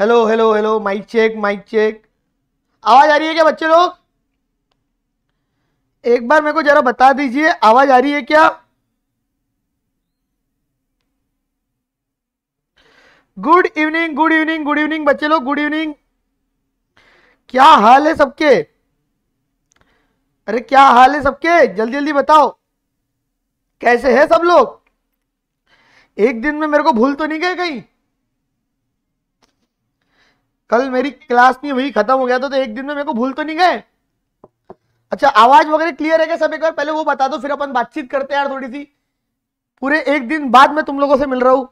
Hello hello hello mic check mic check आवाज आ रही है क्या बच्चे लोग एक बार मेरे को जरा बता दीजिए आवाज आ रही है क्या good evening good evening good evening बच्चे लोग गुड इवनिंग क्या हाल है सबके अरे क्या हाल है सबके जल्दी जल्दी बताओ कैसे है सब लोग एक दिन में मेरे को भूल तो नहीं गए कहीं कल मेरी क्लास नहीं हुई खत्म हो गया तो, तो एक दिन में मेरे को भूल तो नहीं गए अच्छा आवाज वगैरह क्लियर है क्या सब एक बार पहले वो बता दो फिर अपन बातचीत करते हैं यार थोड़ी सी पूरे एक दिन बाद में तुम लोगों से मिल रहा हूं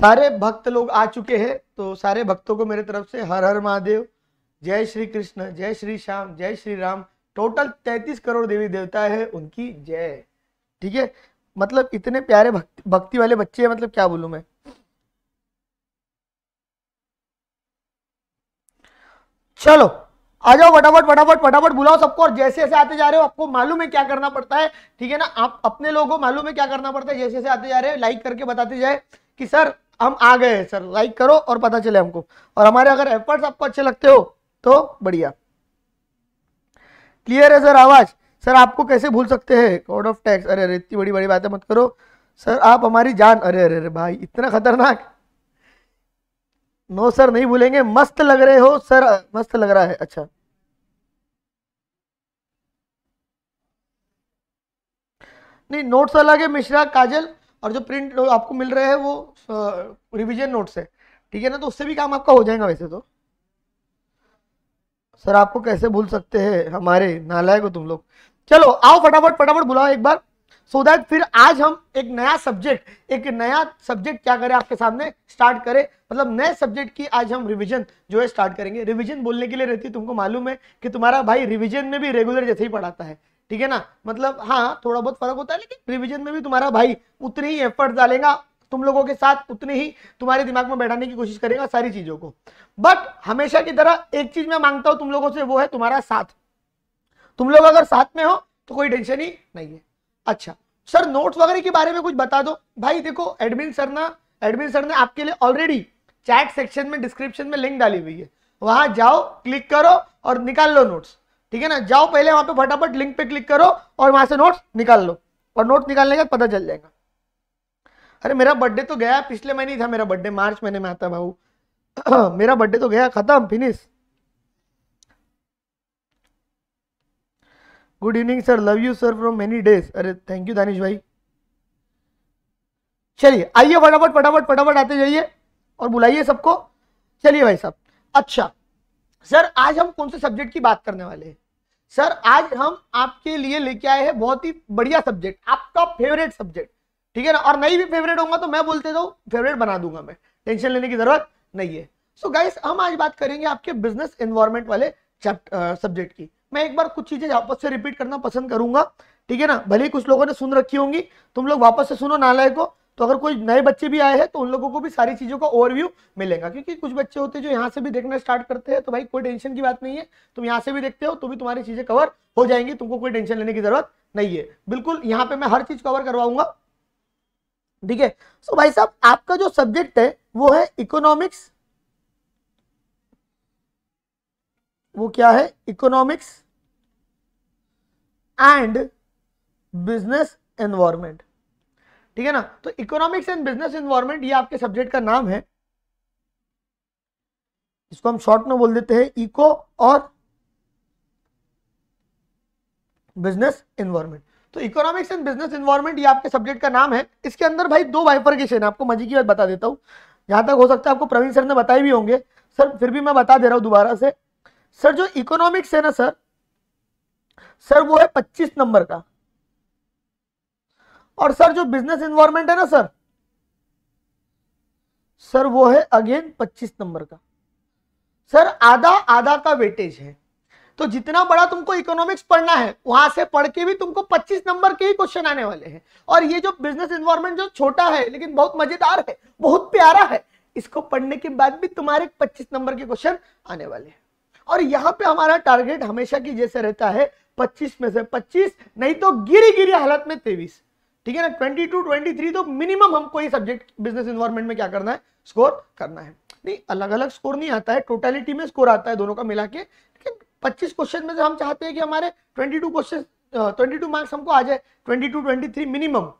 सारे भक्त लोग आ चुके हैं तो सारे भक्तों को मेरे तरफ से हर हर महादेव जय श्री कृष्ण जय श्री श्याम जय श्री राम टोटल तैतीस करोड़ देवी देवता है उनकी जय ठीक है मतलब इतने प्यारे भक्ति भक्ति वाले बच्चे हैं मतलब क्या बोलूं मैं चलो आ जाओ फटाफट फटाफट फटाफट बुलाओ सबको और जैसे जैसे आते जा रहे हो आपको मालूम है क्या करना पड़ता है ठीक है ना आप अपने लोगों को मालूम है क्या करना पड़ता है जैसे जैसे आते जा रहे हो लाइक करके बताते जाए कि सर हम आ गए हैं सर लाइक करो और पता चले हमको और हमारे अगर एफर्ट्स आपको अच्छे लगते हो तो बढ़िया क्लियर है सर आवाज सर आपको कैसे भूल सकते हैं कोड ऑफ टैक्स अरे अरे इतनी बड़ी बड़ी बातें मत करो सर आप हमारी जान अरे अरे अरे भाई इतना खतरनाक नो सर नहीं भूलेंगे मस्त लग रहे हो सर मस्त लग रहा है अच्छा नहीं नोट्स अलग है मिश्रा काजल और जो प्रिंट आपको मिल रहे हैं वो रिवीजन नोट्स है ठीक है ना तो उससे भी काम आपका हो जाएगा वैसे तो सर आपको कैसे भूल सकते हैं हमारे नालायक हो तुम लोग चलो आओ फटाफट फटाफट बुलाओ एक बार सो so दैट फिर आज हम एक नया सब्जेक्ट एक नया सब्जेक्ट क्या करें आपके सामने स्टार्ट करें मतलब नए सब्जेक्ट की आज हम रिवीजन जो है स्टार्ट करेंगे रिवीजन बोलने के लिए रहती तुमको मालूम है कि तुम्हारा भाई रिवीजन में भी रेगुलर जैसे ही पढ़ाता है ठीक है ना मतलब हाँ थोड़ा बहुत फर्क होता है लेकिन रिविजन में भी तुम्हारा भाई उतनी ही एफर्ट डालेगा तुम लोगों के साथ उतने ही तुम्हारे दिमाग में बैठाने की कोशिश करेगा सारी चीजों को बट हमेशा की तरह एक चीज मैं मांगता हूं तुम लोगों से वो है तुम्हारा साथ तुम लोग अगर साथ में हो तो कोई टेंशन ही नहीं है अच्छा सर नोट्स वगैरह के बारे में कुछ बता दो भाई देखो एडमिन सर ना एडमिन सर ने आपके लिए ऑलरेडी चैट सेक्शन में डिस्क्रिप्शन में लिंक डाली हुई है वहां जाओ क्लिक करो और निकाल लो नोट्स ठीक है ना जाओ पहले वहां पे फटाफट लिंक पे क्लिक करो और वहां से नोट्स निकाल लो और नोट निकालने का पता चल जाएगा अरे मेरा बर्थडे तो गया पिछले महीने था मेरा बर्थडे मार्च महीने में आता भाऊ मेरा बर्थडे तो गया खत्म finish good evening sir love you sir from many days अरे थैंक यू दानिश भाई चलिए आइए फटाफट फटाफट फटाफट आते जाइए और बुलाइए सबको चलिए भाई साहब अच्छा सर आज हम कौन से सब्जेक्ट की बात करने वाले हैं सर आज हम आपके लिए लेके आए हैं बहुत ही बढ़िया सब्जेक्ट आपका फेवरेट सब्जेक्ट ठीक है ना और नहीं भी फेवरेट होगा तो मैं बोलते जाऊँ फेवरेट बना दूंगा मैं टेंशन लेने की जरूरत नहीं है सो so गाइस हम आज बात करेंगे आपके बिजनेस इन्वायरमेंट वाले सब्जेक्ट की मैं एक बार कुछ चीजें वापस से रिपीट करना पसंद करूंगा ठीक है ना भले ही कुछ लोगों ने सुन रखी होंगी तुम लोग वापस से सुनो नालाय को तो अगर कोई नए बच्चे भी आए हैं तो उन लोगों को भी सारी चीजों का ओवरव्यू मिलेगा क्योंकि कुछ बच्चे होते हैं जो यहाँ से भी देखना स्टार्ट करते हैं तो भाई कोई टेंशन की बात नहीं है तुम यहाँ से भी देखते हो तो भी तुम्हारी चीजें कवर हो जाएंगी तुमको कोई टेंशन लेने की जरूरत नहीं है बिल्कुल यहाँ पे मैं हर चीज कवर करवाऊंगा ठीक है सो भाई साहब आपका जो सब्जेक्ट है वो है इकोनॉमिक्स वो क्या है इकोनॉमिक्स एंड बिजनेस एनवायरमेंट ठीक है ना तो इकोनॉमिक्स एंड बिजनेस एनवायरमेंट ये आपके सब्जेक्ट का नाम है इसको हम शॉर्ट में बोल देते हैं इको और बिजनेस एनवायरमेंट तो इकोनॉमिक्स एंड बिजनेस एनवायरमेंट ये आपके सब्जेक्ट का नाम है इसके अंदर भाई दो वाइफर्गेशन आपको मजे की बात बता देता हूं जहां तक हो सकता है आपको प्रवीण सर ने बताए भी होंगे सर फिर भी मैं बता दे रहा हूं दोबारा से सर जो इकोनॉमिक्स है ना सर सर वो है पच्चीस नंबर का और सर जो बिजनेस इन्वायरमेंट है ना सर सर वो है अगेन पच्चीस नंबर का सर आधा आधा का वेटेज है तो जितना बड़ा तुमको इकोनॉमिक्स पढ़ना है वहां से पढ़ के भी तुमको 25 नंबर के ही क्वेश्चन आने वाले हैं और ये जो बिजनेस इन्वायरमेंट जो छोटा है लेकिन बहुत मजेदार है बहुत प्यारा है इसको पढ़ने के बाद भी तुम्हारे 25 नंबर के क्वेश्चन आने वाले हैं और यहाँ पे हमारा टारगेट हमेशा की जैसे रहता है 25 में से 25 नहीं तो गिरी गिरी हालत में 23 ठीक है ना 22 23 तो मिनिमम हमको ये सब्जेक्ट बिजनेस इन्वायरमेंट में क्या करना है स्कोर करना है नहीं अलग अलग स्कोर नहीं आता है टोटलिटी में स्कोर आता है दोनों का मिला के लेकिन पच्चीस क्वेश्चन में से हम चाहते हैं कि हमारे twenty two question twenty marks हमको आ जाए ट्वेंटी टू मिनिमम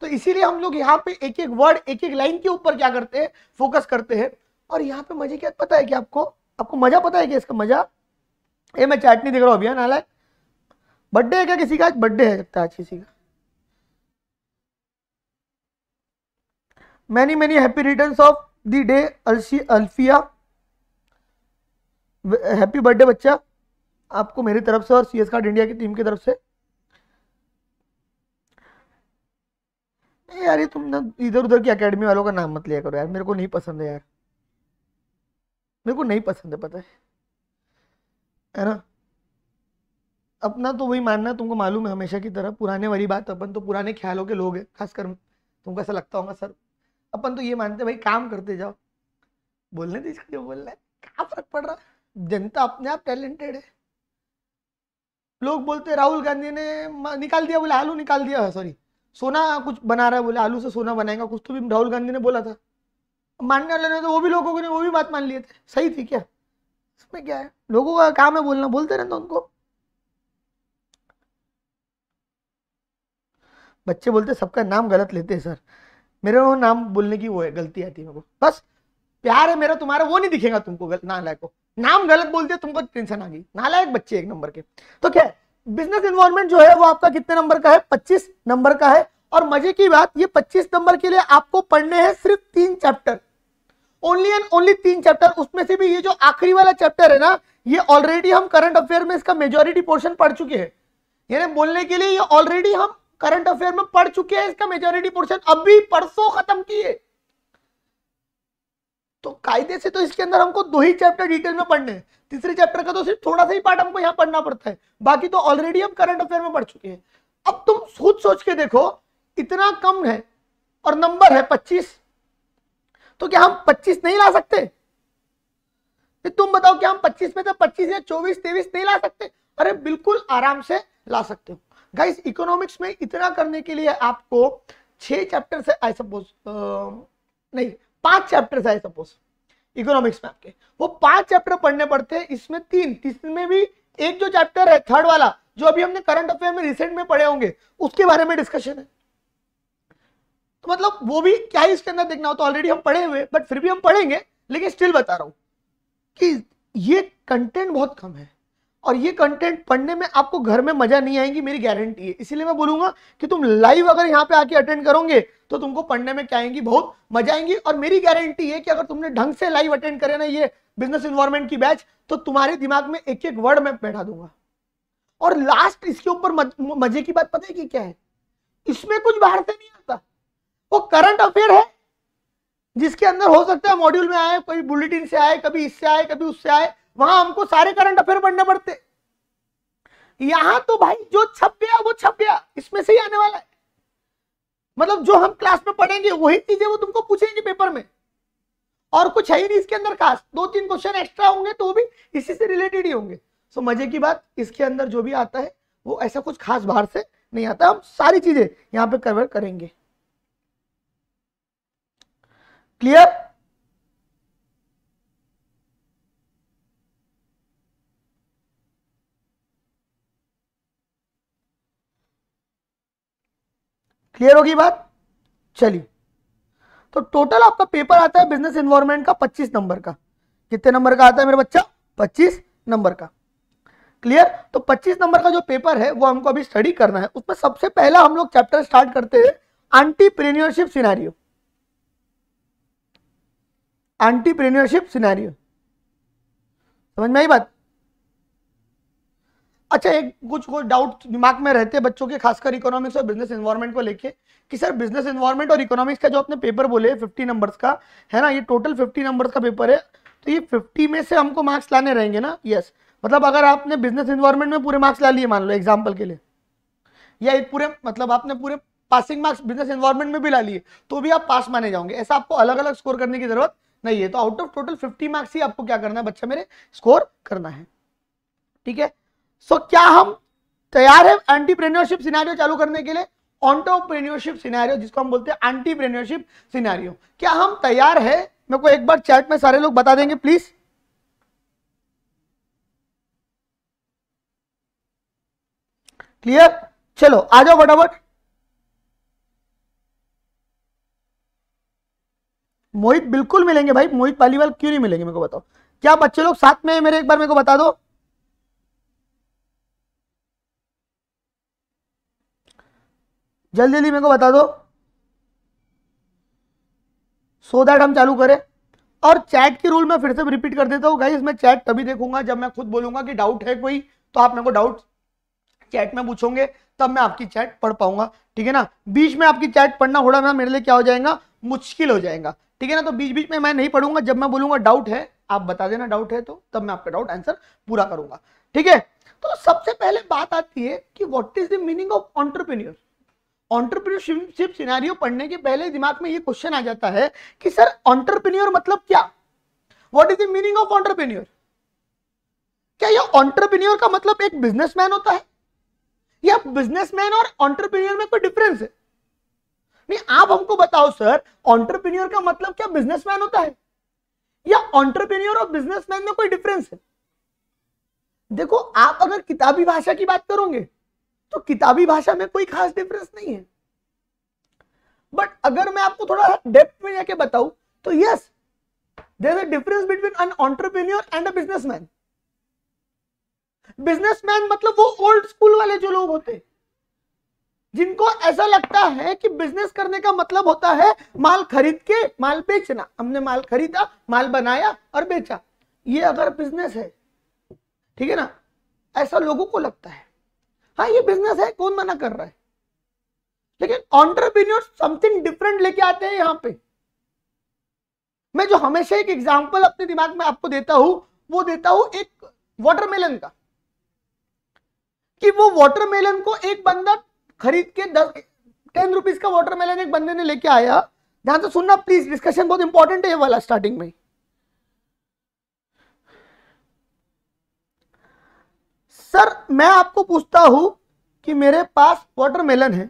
तो इसीलिए हम लोग यहाँ पे एक एक वर्ड एक एक लाइन के ऊपर क्या करते हैं फोकस करते हैं और यहाँ पे मजे क्या पता है कि आपको आपको मज़ा पता है क्या इसका मज़ा ये मैं चैट नहीं देख रहा हूँ अभी बर्थडे है क्या किसी का आज बर्थडे है लगता है किसी का many many happy return of the day Alfiya happy birthday बच्चा आपको मेरी तरफ से और सी एस कार्ड इंडिया की टीम की तरफ से यार ये तुम ना इधर उधर की एकेडमी वालों का नाम मत लिया करो यार मेरे को नहीं पसंद है यार मेरे को नहीं पसंद है पता है है ना अपना तो वही मानना तुमको मालूम है हमेशा की तरह पुराने वाली बात अपन तो पुराने ख्यालों के लोग हैं खासकर तुमको ऐसा लगता होगा सर अपन तो ये मानते भाई काम करते जाओ बोलने दीजिए जो बोलना है क्या फर्क पड़ रहा जनता अपने आप टैलेंटेड है लोग बोलते राहुल गांधी ने निकाल दिया बोले आलू निकाल दिया सॉरी सोना कुछ बना रहा है बोले आलू से सोना बनाएगा कुछ तो भी राहुल गांधी ने बोला था मानने वाले नहीं तो वो भी लोगों ने वो भी बात मान लिए थे सही थी क्या इसमें क्या है लोगों का काम है बोलना बोलते रहना उनको बच्चे बोलते सबका नाम गलत लेते हैं सर मेरे वो नाम बोलने की वो है गलती आती है मेरे को बस प्यार है मेरा तुम्हारा वो नहीं दिखेगा तुमको नालायक को नाम गलत बोलते तुमको टेंशन आ गई नालायक बच्चे एक नंबर के तो क्या बिजनेस इन्वॉल्वमेंट जो है वो आपका कितने नंबर का है पच्चीस नंबर का है और मजे की बात ये पच्चीस नंबर के लिए आपको पढ़ने हैं सिर्फ तीन चैप्टर ओनली एंड ओनली तीन चैप्टर उसमें से भी ये जो आखिरी वाला चैप्टर है ना ये ऑलरेडी हम करंट अफेयर में इसका मेजोरिटी पोर्शन पढ़ चुके हैं यानी बोलने के लिए ये ऑलरेडी हम करंट अफेयर में पढ़ चुके हैं इसका मेजोरिटी पोर्शन अभी परसों खत्म किए तो कायदे से तो इसके अंदर हमको दो ही चैप्टर डिटेल में पढ़ने तीसरे चैप्टर का तो सिर्फ थोड़ा सा ही पार्ट हमको यहाँ पढ़ना पड़ता है बाकी तो ऑलरेडी हम करंट अफेयर में पढ़ चुके हैं अब तुम खुद सोच के देखो इतना कम है और नंबर है पच्चीस तो क्या हम 25 नहीं ला सकते तुम बताओ क्या हम 25 में तो 25 या 24 तेईस नहीं ला सकते अरे बिल्कुल आराम से ला सकते हो गाइस इकोनॉमिक्स में इतना करने के लिए आपको छह चैप्टर से आई सपोज नहीं पांच चैप्टर से आई सपोज इकोनॉमिक्स में आपके वो पांच चैप्टर पढ़ने पड़ते हैं इसमें तीन तीसरे में भी एक जो चैप्टर है थर्ड वाला जो अभी हमने करंट अफेयर में रिसेंट में पढ़े होंगे उसके बारे में डिस्कशन है तो मतलब वो भी क्या ही इसके अंदर देखना हो तो ऑलरेडी हम पढ़े हुए बट फिर भी हम पढ़ेंगे लेकिन स्टिल बता रहा हूँ कि ये कंटेंट बहुत कम है और ये कंटेंट पढ़ने में आपको घर में मजा नहीं आएगी मेरी गारंटी है इसीलिए मैं बोलूंगा कि तुम लाइव अगर यहाँ पे आके अटेंड करोगे तो तुमको पढ़ने में क्या आएंगी बहुत मजा आएंगी और मेरी गारंटी है कि अगर तुमने ढंग से लाइव अटेंड करे ना ये बिजनेस इन्वायरमेंट की बैच तो तुम्हारे दिमाग में एक एक वर्ड मैं बैठा दूंगा और लास्ट इसके ऊपर मजे की बात पता है कि क्या है इसमें कुछ बाहर से नहीं आता वो करंट अफेयर है जिसके अंदर हो सकता है मॉड्यूल में आए कोई बुलेटिन से आए कभी इससे आए कभी उससे आए वहां हमको सारे करंट अफेयर पढ़ने पड़ते यहां तो भाई जो छप गया वो छप गया इसमें से ही आने वाला है मतलब जो हम क्लास में पढ़ेंगे वही चीजें वो तुमको पूछेंगे पेपर में और कुछ है ही नहीं इसके अंदर खास दो तीन क्वेश्चन एक्स्ट्रा होंगे तो वो भी इसी से रिलेटेड ही होंगे सो मजे की बात इसके अंदर जो भी आता है वो ऐसा कुछ खास बाहर से नहीं आता हम सारी चीजें यहाँ पे कवर करेंगे क्लियर क्लियर होगी बात चलिए तो टोटल आपका पेपर आता है बिजनेस इन्वायरमेंट का 25 नंबर का कितने नंबर का आता है मेरा बच्चा 25 नंबर का क्लियर तो 25 नंबर का जो पेपर है वो हमको अभी स्टडी करना है उसमें सबसे पहला हम लोग चैप्टर स्टार्ट करते हैं एंटीप्रेन्योरशिप सिनेरियो एंटीप्रेन्योरशिप सिनेरियो समझ में आई बात अच्छा एक कुछ कुछ डाउट दिमाग में रहते हैं बच्चों के खासकर इकोनॉमिक्स और बिजनेस इन्वायरमेंट को लेके कि सर बिजनेस इन्वायरमेंट और इकोनॉमिक्स का जो आपने पेपर बोले फिफ्टी नंबर्स का है ना ये टोटल फिफ्टी नंबर्स का पेपर है तो ये फिफ्टी में से हमको मार्क्स लाने रहेंगे ना यस मतलब अगर आपने बिजनेस इन्वायरमेंट में पूरे मार्क्स ला लिए मान लो एग्जाम्पल के लिए या एक पूरे मतलब आपने पूरे पासिंग मार्क्स बिजनेस इन्वायरमेंट में भी ला लिए तो भी आप पास माने जाओगे ऐसा आपको अलग अलग स्कोर करने की जरूरत नहीं है तो out of total fifty marks ही आपको क्या करना है बच्चा मेरे स्कोर करना है ठीक है सो so, क्या हम तैयार है एंटीप्रेन्योरशिप सिनारियो चालू करने के लिए ऑन्टोप्रेन्योरशिप सिनारियो जिसको हम बोलते हैं एंटीप्रेन्योरशिप सिनारियो क्या हम तैयार है मेरे को एक बार चैट में सारे लोग बता देंगे प्लीज क्लियर चलो आ जाओ फटाफट मोहित बिल्कुल मिलेंगे भाई मोहित पालीवाल क्यों नहीं मिलेंगे मेरे को बताओ क्या बच्चे लोग साथ में है मेरे एक बार मेरे को बता दो जल्दी जल्दी मेरे को बता दो सो दैट हम चालू करें और चैट की रूल मैं फिर से रिपीट कर देता हूँ गाइज मैं चैट तभी देखूंगा जब मैं खुद बोलूंगा कि डाउट है कोई तो आप मेरे को डाउट चैट में पूछोगे तब मैं आपकी चैट पढ़ पाऊंगा ठीक है ना बीच में आपकी चैट पढ़ना थोड़ा ना मेरे लिए क्या हो जाएगा मुश्किल हो जाएगा ठीक है ना तो बीच बीच में मैं नहीं पढ़ूंगा जब मैं बोलूंगा डाउट है आप बता देना डाउट है तो तब मैं आपका डाउट आंसर पूरा करूंगा ठीक है तो सबसे पहले बात आती है कि what is the meaning of entrepreneur entrepreneurship scenario पढ़ने के पहले दिमाग में ये क्वेश्चन आ जाता है कि सर ऑन्टरप्रीनियर मतलब क्या what is the meaning of entrepreneur क्या यह ऑन्टरप्रीनियर का मतलब एक बिजनेसमैन होता है या बिजनेसमैन और ऑन्टरप्रीनियर में कोई डिफरेंस है नहीं आप हमको बताओ सर ऑन्टरप्रीनियोर का मतलब क्या बिजनेसमैन होता है या ऑन्टरप्रीनियोर और बिजनेसमैन में कोई डिफरेंस है देखो आप अगर किताबी भाषा की बात करोगे तो किताबी भाषा में कोई खास डिफरेंस नहीं है बट अगर मैं आपको थोड़ा डेप्थ में जाके बताऊं तो yes there a difference between an entrepreneur and a businessman businessman मतलब वो ओल्ड स्कूल वाले जो लोग होते हैं जिनको ऐसा लगता है कि बिजनेस करने का मतलब होता है माल खरीद के माल बेचना हमने माल खरीदा माल बनाया और बेचा ये अगर बिजनेस है ठीक है ना ऐसा लोगों को लगता है हाँ ये बिजनेस है कौन मना कर रहा है लेकिन ऑन्टरप्रीनियोर समथिंग डिफरेंट लेके आते हैं यहाँ पे मैं जो हमेशा एक एग्जाम्पल अपने दिमाग में आपको देता हूं वो देता हूं एक वाटरमेलन का कि वो वाटरमेलन को एक बंदा खरीद के दस टेन रुपीज का वाटरमेलन एक बंदे ने लेके आया ध्यान से सुनना प्लीज डिस्कशन बहुत इंपॉर्टेंट है ये वाला स्टार्टिंग में सर मैं आपको पूछता हूं कि मेरे पास वाटरमेलन है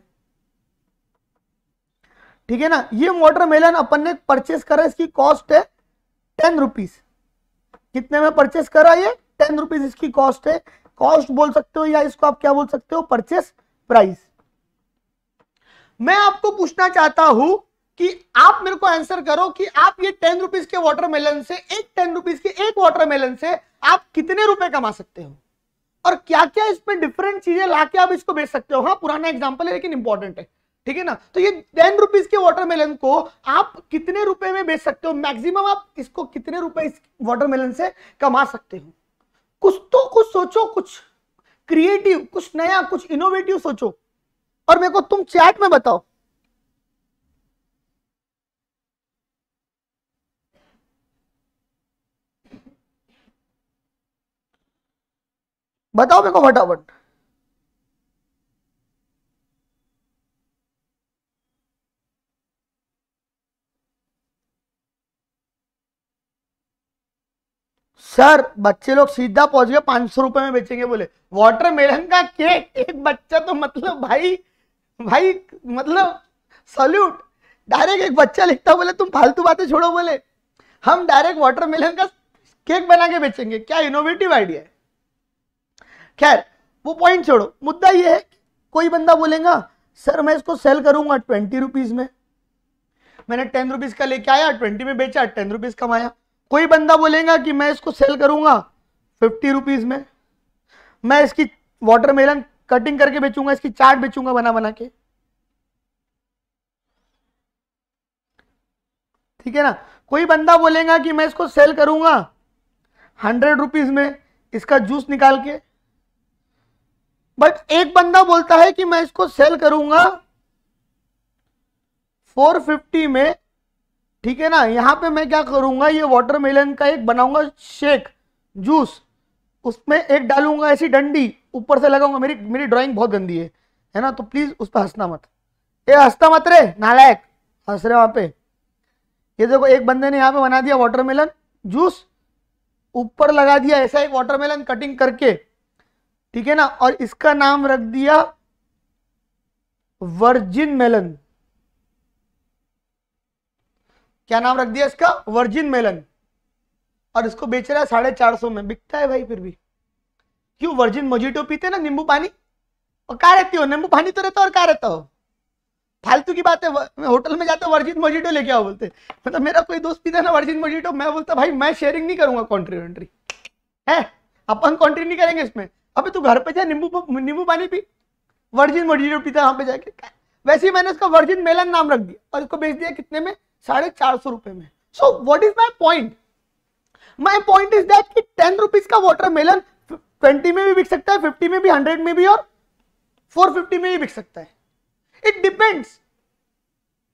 ठीक है ना ये वाटरमेलन अपन ने परचेस करा इसकी कॉस्ट है टेन रुपीज कितने में परचेस करा ये टेन रुपीज इसकी कॉस्ट है कॉस्ट बोल सकते हो या इसको आप क्या बोल सकते हो परचेस प्राइस मैं आपको पूछना चाहता हूं कि आप मेरे को आंसर करो कि आप ये टेन रुपीज के वाटरमेलन से एक टेन रुपीज के एक वाटरमेलन से आप कितने रुपए कमा सकते हो और क्या क्या इसमें डिफरेंट चीजें लाके आप इसको बेच सकते हो हाँ पुराना एग्जाम्पल है लेकिन इंपॉर्टेंट है ठीक है ना तो ये टेन रुपीज के वाटरमेलन को आप कितने रुपए में बेच सकते हो मैक्सिमम आप इसको कितने रुपए इस वाटरमेलन से कमा सकते हो कुछ तो कुछ सोचो कुछ क्रिएटिव कुछ नया कुछ इनोवेटिव सोचो और मेरे को तुम चैट में बताओ बताओ मेरे को फटाफट सर बच्चे लोग सीधा पहुंच गए पांच सौ रुपए में बेचेंगे बोले वाटरमेलन का केक एक बच्चा तो मतलब भाई भाई मतलब सल्यूट डायरेक्ट एक बच्चा लिखता बोले तुम फालतू बातें छोड़ो बोले हम डायरेक्ट वाटरमेलन का केक बना के बेचेंगे क्या इनोवेटिव आइडिया है खैर वो पॉइंट छोड़ो मुद्दा ये है कोई बंदा बोलेगा सर मैं इसको सेल करूंगा ट्वेंटी रुपीज में मैंने टेन रुपीज का लेके आया ट्वेंटी में बेचा टेन रुपीज कमाया कोई बंदा बोलेगा कि मैं इसको सेल करूंगा फिफ्टी रुपीज में मैं इसकी वाटरमेलन कटिंग करके बेचूंगा इसकी चार्ट बेचूंगा बना बना के ठीक है ना कोई बंदा बोलेगा कि मैं इसको सेल करूंगा हंड्रेड रुपीज में इसका जूस निकाल के बट एक बंदा बोलता है कि मैं इसको सेल करूंगा फोर फिफ्टी में ठीक है ना यहां पे मैं क्या करूंगा ये वाटरमेलन का एक बनाऊंगा शेक जूस उसमें एक डालूंगा ऐसी डंडी ऊपर से लगाऊंगा मेरी मेरी ड्राइंग बहुत गंदी है है ना तो प्लीज उस पर हंसना मत ये हंसता मत रे नालायक हंस रहे वहां पे ये देखो एक बंदे ने यहाँ पे बना दिया वाटरमेलन जूस ऊपर लगा दिया ऐसा एक वाटरमेलन कटिंग करके ठीक है ना और इसका नाम रख दिया वर्जिन मेलन क्या नाम रख दिया इसका वर्जिन मेलन और इसको बेच रहा है साढ़े चार सौ में बिकता है भाई फिर भी क्यों वर्जिन मोजिटो पीते ना नींबू पानी और कहा रहती हो नींबू पानी तो रहता और कहा रहता हो फालतू की बात है होटल में जाते वर्जिन मोजिटो लेके आओ बोलते मतलब तो मेरा कोई दोस्त पीता ना वर्जिन मोजिटो मैं बोलता भाई मैं शेयरिंग नहीं करूंगा कॉन्ट्री वॉन्ट्री है अपन कॉन्ट्री नहीं करेंगे इसमें अभी तू घर पे जाए नींबू नींबू पानी पी वर्जिन मोजिटो पीता वहां पे जाके वैसे ही मैंने उसका वर्जिन मेलन नाम रख दिया और इसको बेच दिया कितने में साढ़े चार सौ रुपए में so what is my point my point is that कि टेन रुपीज का वाटरमेलन ट्वेंटी में भी बिक सकता है फिफ्टी में भी हंड्रेड में भी और फोर फिफ्टी में भी बिक सकता है इट डिपेंड्स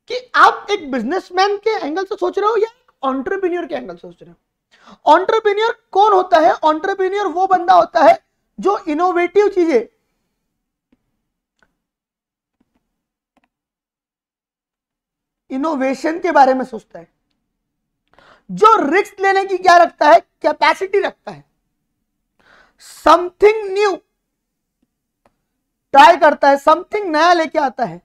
कि आप एक बिजनेसमैन के एंगल से सोच रहे हो या एक ऑन्टरप्रीनियर के एंगल से सोच रहे हो ऑन्टरप्रीनियर कौन होता है ऑन्टरप्रीनियर वो बंदा होता है जो इनोवेटिव चीजें इनोवेशन के बारे में सोचता है जो रिस्क लेने की क्या रखता है कैपेसिटी रखता है समथिंग न्यू ट्राई करता है समथिंग नया लेके आता है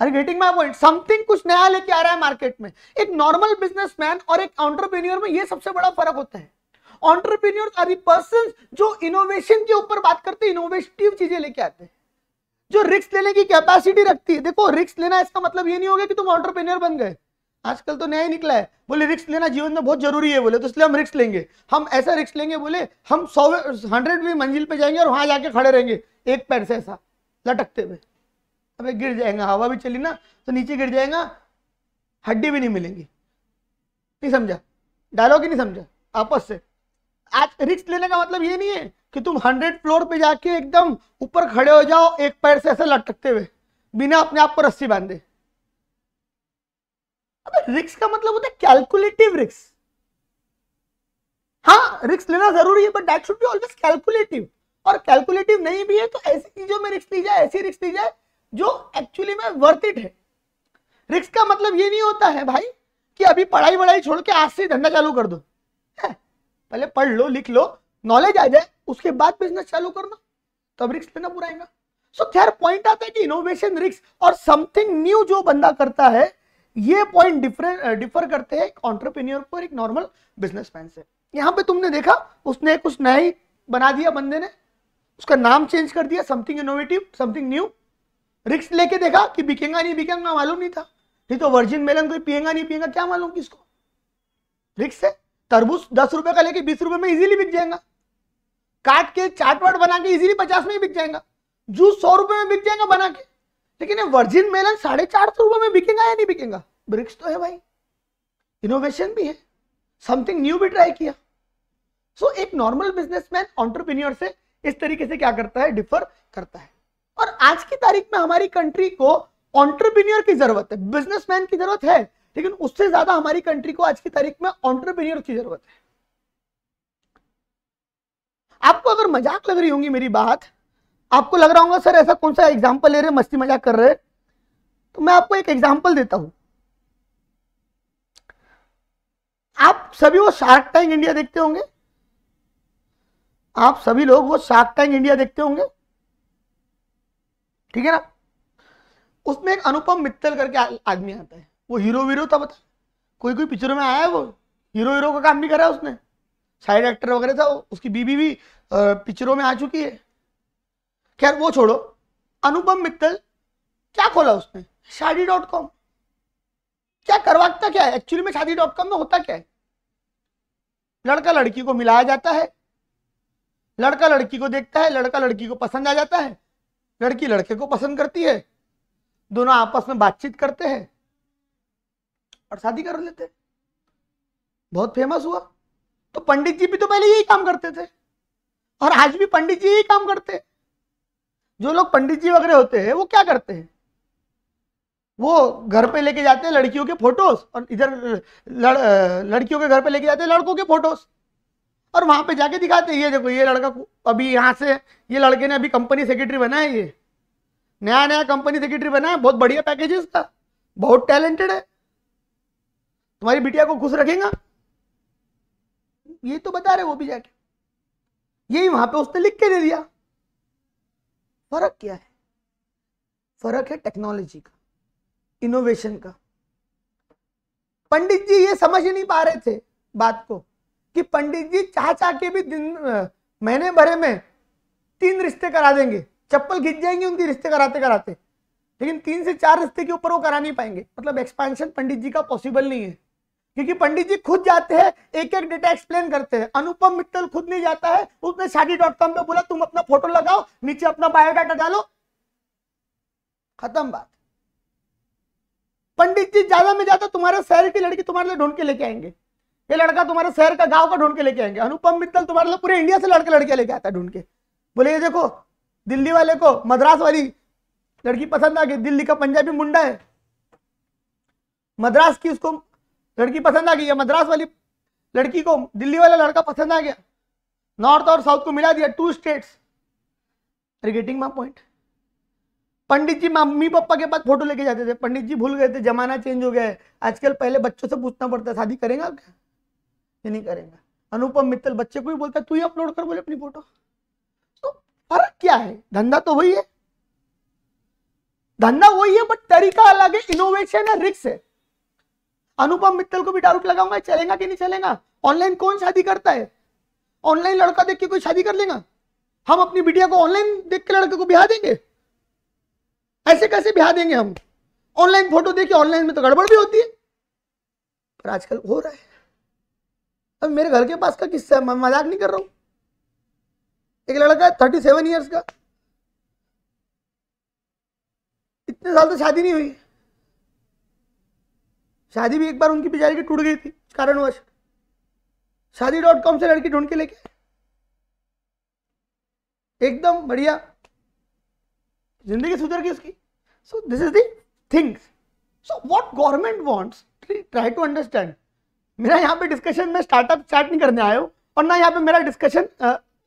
अरे गेटिंग माई पॉइंट समथिंग कुछ नया लेके आ रहा है मार्केट में एक नॉर्मल बिजनेसमैन और एक ऑन्टरप्रीनियर में ये सबसे बड़ा फर्क होता है ऑन्टरप्रीनियर आर पर्सन जो इनोवेशन के ऊपर बात करते हैं इनोवेटिव चीजें लेके आते हैं जो रिक्स लेने की कैपेसिटी रखती है देखो रिक्स लेना इसका मतलब ये नहीं होगा कि तुम ऑन्टरप्रीनियर बन गए आजकल तो नया ही निकला है बोले रिक्स लेना जीवन में बहुत जरूरी है बोले तो इसलिए हम रिक्स लेंगे हम ऐसा रिक्स लेंगे बोले हम सौ हंड्रेडवीं मंजिल पे जाएंगे और वहां जाके खड़े रहेंगे एक पैर से ऐसा लटकते हुए अबे गिर जाएगा हवा भी चली ना तो नीचे गिर जाएगा हड्डी भी नहीं मिलेंगी नहीं समझा डायलॉग ही नहीं समझा आपस से आज रिक्स लेने का मतलब ये नहीं है कि तुम हंड्रेड फ्लोर पे जाके एकदम ऊपर खड़े हो जाओ एक पैर से ऐसे लटकते हुए बिना अपने आप को रस्सी बांधे अब रिक्स का मतलब होता है कैलकुलेटिव रिक्स हाँ रिक्स लेना जरूरी है but that should be always calculative और कैलकुलेटिव नहीं भी है तो ऐसी चीजों में रिक्स ली जाए ऐसी रिक्स ली जाए जो एक्चुअली में वर्थ इट है रिक्स का मतलब ये नहीं होता है भाई कि अभी पढ़ाई वढ़ाई छोड़ के आज से धंधा चालू कर दो पहले पढ़ लो लिख लो नॉलेज आ जाए उसके बाद बिजनेस चालू करना तब रिक्स लेना बुराएगा सो so, पॉइंट आता है कि इनोवेशन रिक्स और समथिंग न्यू जो बंदा करता है ये पॉइंट डिफरेंट डिफर करते हैं एक ऑन्टरप्रीनियर को एक नॉर्मल बिजनेसमैन से यहाँ पे तुमने देखा उसने कुछ नया ही बना दिया बंदे ने उसका नाम चेंज कर दिया समथिंग इनोवेटिव समथिंग न्यू रिक्स लेके देखा कि बिकेगा नहीं बिकेगा मालूम नहीं था नहीं तो वर्जिन मेलन कोई पिएगा नहीं पिएगा क्या मालूम किसको रिक्स है तरबूज दस रुपए का लेके बीस रुपए में इजीली बिक जाएगा काट के चाट वाट बना के इजीली पचास में ही बिक जाएगा जूस सौ रुपए में बिक जाएगा बना के लेकिन ये वर्जिन मेलन साढ़े चार सौ रुपए में बिकेगा या नहीं बिकेगा ब्रिक्स तो है भाई इनोवेशन भी है समथिंग न्यू भी ट्राई किया सो so, एक नॉर्मल बिजनेसमैन ऑन्टरप्रीनियर से इस तरीके से क्या करता है डिफर करता है और आज की तारीख में हमारी कंट्री को ऑन्टरप्रीनियर की जरूरत है बिजनेसमैन की जरूरत है लेकिन उससे ज्यादा हमारी कंट्री को आज की तारीख में ऑन्टरप्रीनियर की जरूरत है आपको अगर मजाक लग रही होंगी मेरी बात आपको लग रहा होगा सर ऐसा कौन सा एग्जाम्पल ले रहे मस्ती मजाक कर रहे तो मैं आपको एक एग्जाम्पल देता हूं आप सभी वो शार्क टैंक इंडिया देखते होंगे आप सभी लोग वो शार्क टैंक इंडिया देखते होंगे ठीक है ना उसमें एक अनुपम मित्तल करके आदमी आता है वो हीरो वीरो था बता कोई कोई पिक्चरों में आया है वो हीरो हीरो का काम भी करा है उसने साइड एक्टर वगैरह था उसकी बीबी भी पिक्चरों में आ चुकी है खैर वो छोड़ो अनुपम मित्तल क्या खोला उसने शादी डॉट कॉम क्या करवाता क्या है एक्चुअली में शादी डॉट कॉम में होता क्या है लड़का लड़की को मिलाया जाता है लड़का लड़की को देखता है लड़का लड़की को पसंद आ जाता है लड़की लड़के को पसंद करती है दोनों आपस में बातचीत करते हैं और शादी कर लेते बहुत फेमस हुआ तो पंडित जी भी तो पहले यही काम करते थे और आज भी पंडित जी यही काम करते हैं जो लोग पंडित जी वगैरह होते हैं वो क्या करते हैं वो घर पे लेके जाते हैं लड़कियों के फोटोज और इधर लड़, लड़कियों के घर पे लेके जाते हैं लड़कों के फोटोज और वहां पे जाके दिखाते हैं ये देखो ये लड़का अभी यहाँ से ये लड़के ने अभी कंपनी सेक्रेटरी बना है ये नया नया कंपनी सेक्रेटरी बना है बहुत बढ़िया पैकेज है इसका बहुत टैलेंटेड है तुम्हारी बिटिया को खुश रखेगा ये तो बता रहे वो भी जाके यही वहां पे उसने लिख के दे दिया फर्क क्या है फर्क है टेक्नोलॉजी का इनोवेशन का पंडित जी ये समझ ही नहीं पा रहे थे बात को कि पंडित जी चाह चाह के भी दिन महीने भरे में तीन रिश्ते करा देंगे चप्पल खिंच जाएंगे उनकी रिश्ते कराते कराते लेकिन तीन से चार रिश्ते के ऊपर वो करा नहीं पाएंगे मतलब एक्सपेंशन पंडित जी का पॉसिबल नहीं है क्योंकि पंडित जी खुद जाते हैं एक एक डेटा एक्सप्लेन करते हैं अनुपम मित्तल खुद नहीं जाता है उसने शादी डॉट कॉम पे बोला तुम अपना फोटो लगाओ नीचे अपना बायोडाटा डालो खत्म बात पंडित जी ज्यादा में ज्यादा तुम्हारे शहर की लड़की तुम्हारे लिए ढूंढ के लेके आएंगे ये लड़का तुम्हारे शहर का गांव का ढूंढ के लेके आएंगे अनुपम मित्तल तुम्हारे लिए पूरे इंडिया से लड़के लड़के लेके आता है ढूंढ के बोले ये देखो दिल्ली वाले को मद्रास वाली लड़की पसंद आ गई दिल्ली का पंजाबी मुंडा है मद्रास की उसको लड़की पसंद आ गई है मद्रास वाली लड़की को दिल्ली वाला लड़का पसंद आ गया नॉर्थ और साउथ को मिला दिया two states getting my point Pandit ji mummy papa के पास फोटो लेके जाते थे पंडित जी भूल गए थे जमाना चेंज हो गया है आजकल पहले बच्चों से पूछना पड़ता है शादी करेगा क्या ये नहीं करेगा अनुपम मित्तल बच्चे को भी बोलता है तू ही अपलोड कर बोले अपनी फोटो तो फर्क क्या है धंधा तो वही है धंधा वही है बट तरीका अलग है इनोवेशन है रिक्स है अनुपम मित्तल को भी डाउट लगाऊंगा चलेगा कि नहीं चलेगा ऑनलाइन कौन शादी करता है ऑनलाइन लड़का देख के कोई शादी कर लेगा हम अपनी बिटिया को ऑनलाइन देख के लड़के को ब्याह देंगे ऐसे कैसे ब्याह देंगे हम ऑनलाइन फोटो देखिए ऑनलाइन में तो गड़बड़ भी होती है पर आजकल हो रहा है अब मेरे घर के पास का किस्सा मैं मजाक नहीं कर रहा हूं एक लड़का है थर्टी सेवन ईयर्स का इतने साल तो शादी नहीं हुई शादी भी एक बार उनकी बिजारी की टूट गई थी कारणवश शादी डॉट कॉम से लड़की ढूंढ के लेके एकदम बढ़िया जिंदगी सुधर गई उसकी so this is things so what government wants try to understand मेरा यहाँ पे डिस्कशन में स्टार्टअप स्टार्ट नहीं करने आया हूँ और ना यहाँ पे मेरा डिस्कशन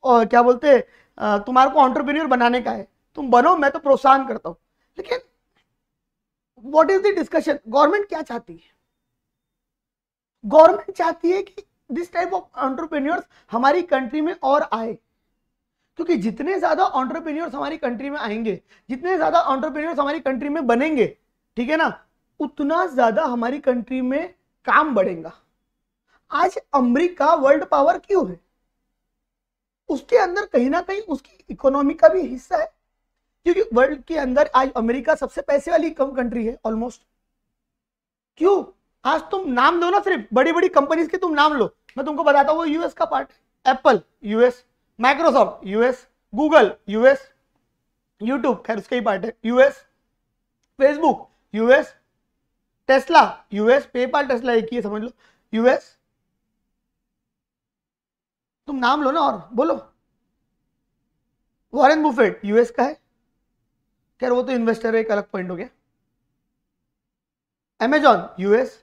क्या बोलते तुम्हारे को ऑन्टरप्रीनियर बनाने का है तुम बनो मैं तो प्रोत्साहन करता हूँ लेकिन what is the discussion government क्या चाहती है गवर्नमेंट चाहती है कि दिस टाइप ऑफ ऑन्टरप्रेन्योर्स हमारी कंट्री में और आए क्योंकि जितने ज्यादा ऑन्टरप्रेन्योर्स हमारी कंट्री में आएंगे जितने ज्यादा ऑन्टरप्रेन्योर्स हमारी कंट्री में बनेंगे ठीक है ना उतना ज्यादा हमारी कंट्री में काम बढ़ेगा आज अमेरिका वर्ल्ड पावर क्यों है उसके अंदर कहीं ना कहीं उसकी इकोनॉमी का भी हिस्सा है क्योंकि वर्ल्ड के अंदर आज अमेरिका सबसे पैसे वाली कम कंट्री है ऑलमोस्ट क्यों आज तुम नाम लो ना सिर्फ बड़ी बड़ी कंपनीज के तुम नाम लो मैं तुमको बताता हूँ वो यूएस का part Apple US Microsoft US Google US YouTube खैर उसका ही पार्ट है US Facebook US Tesla US PayPal Tesla एक ही समझ लो यूएस तुम नाम लो ना और बोलो वॉरेन बुफेट यूएस का है खैर वो तो इन्वेस्टर एक अलग पॉइंट हो गया एमेजॉन यूएस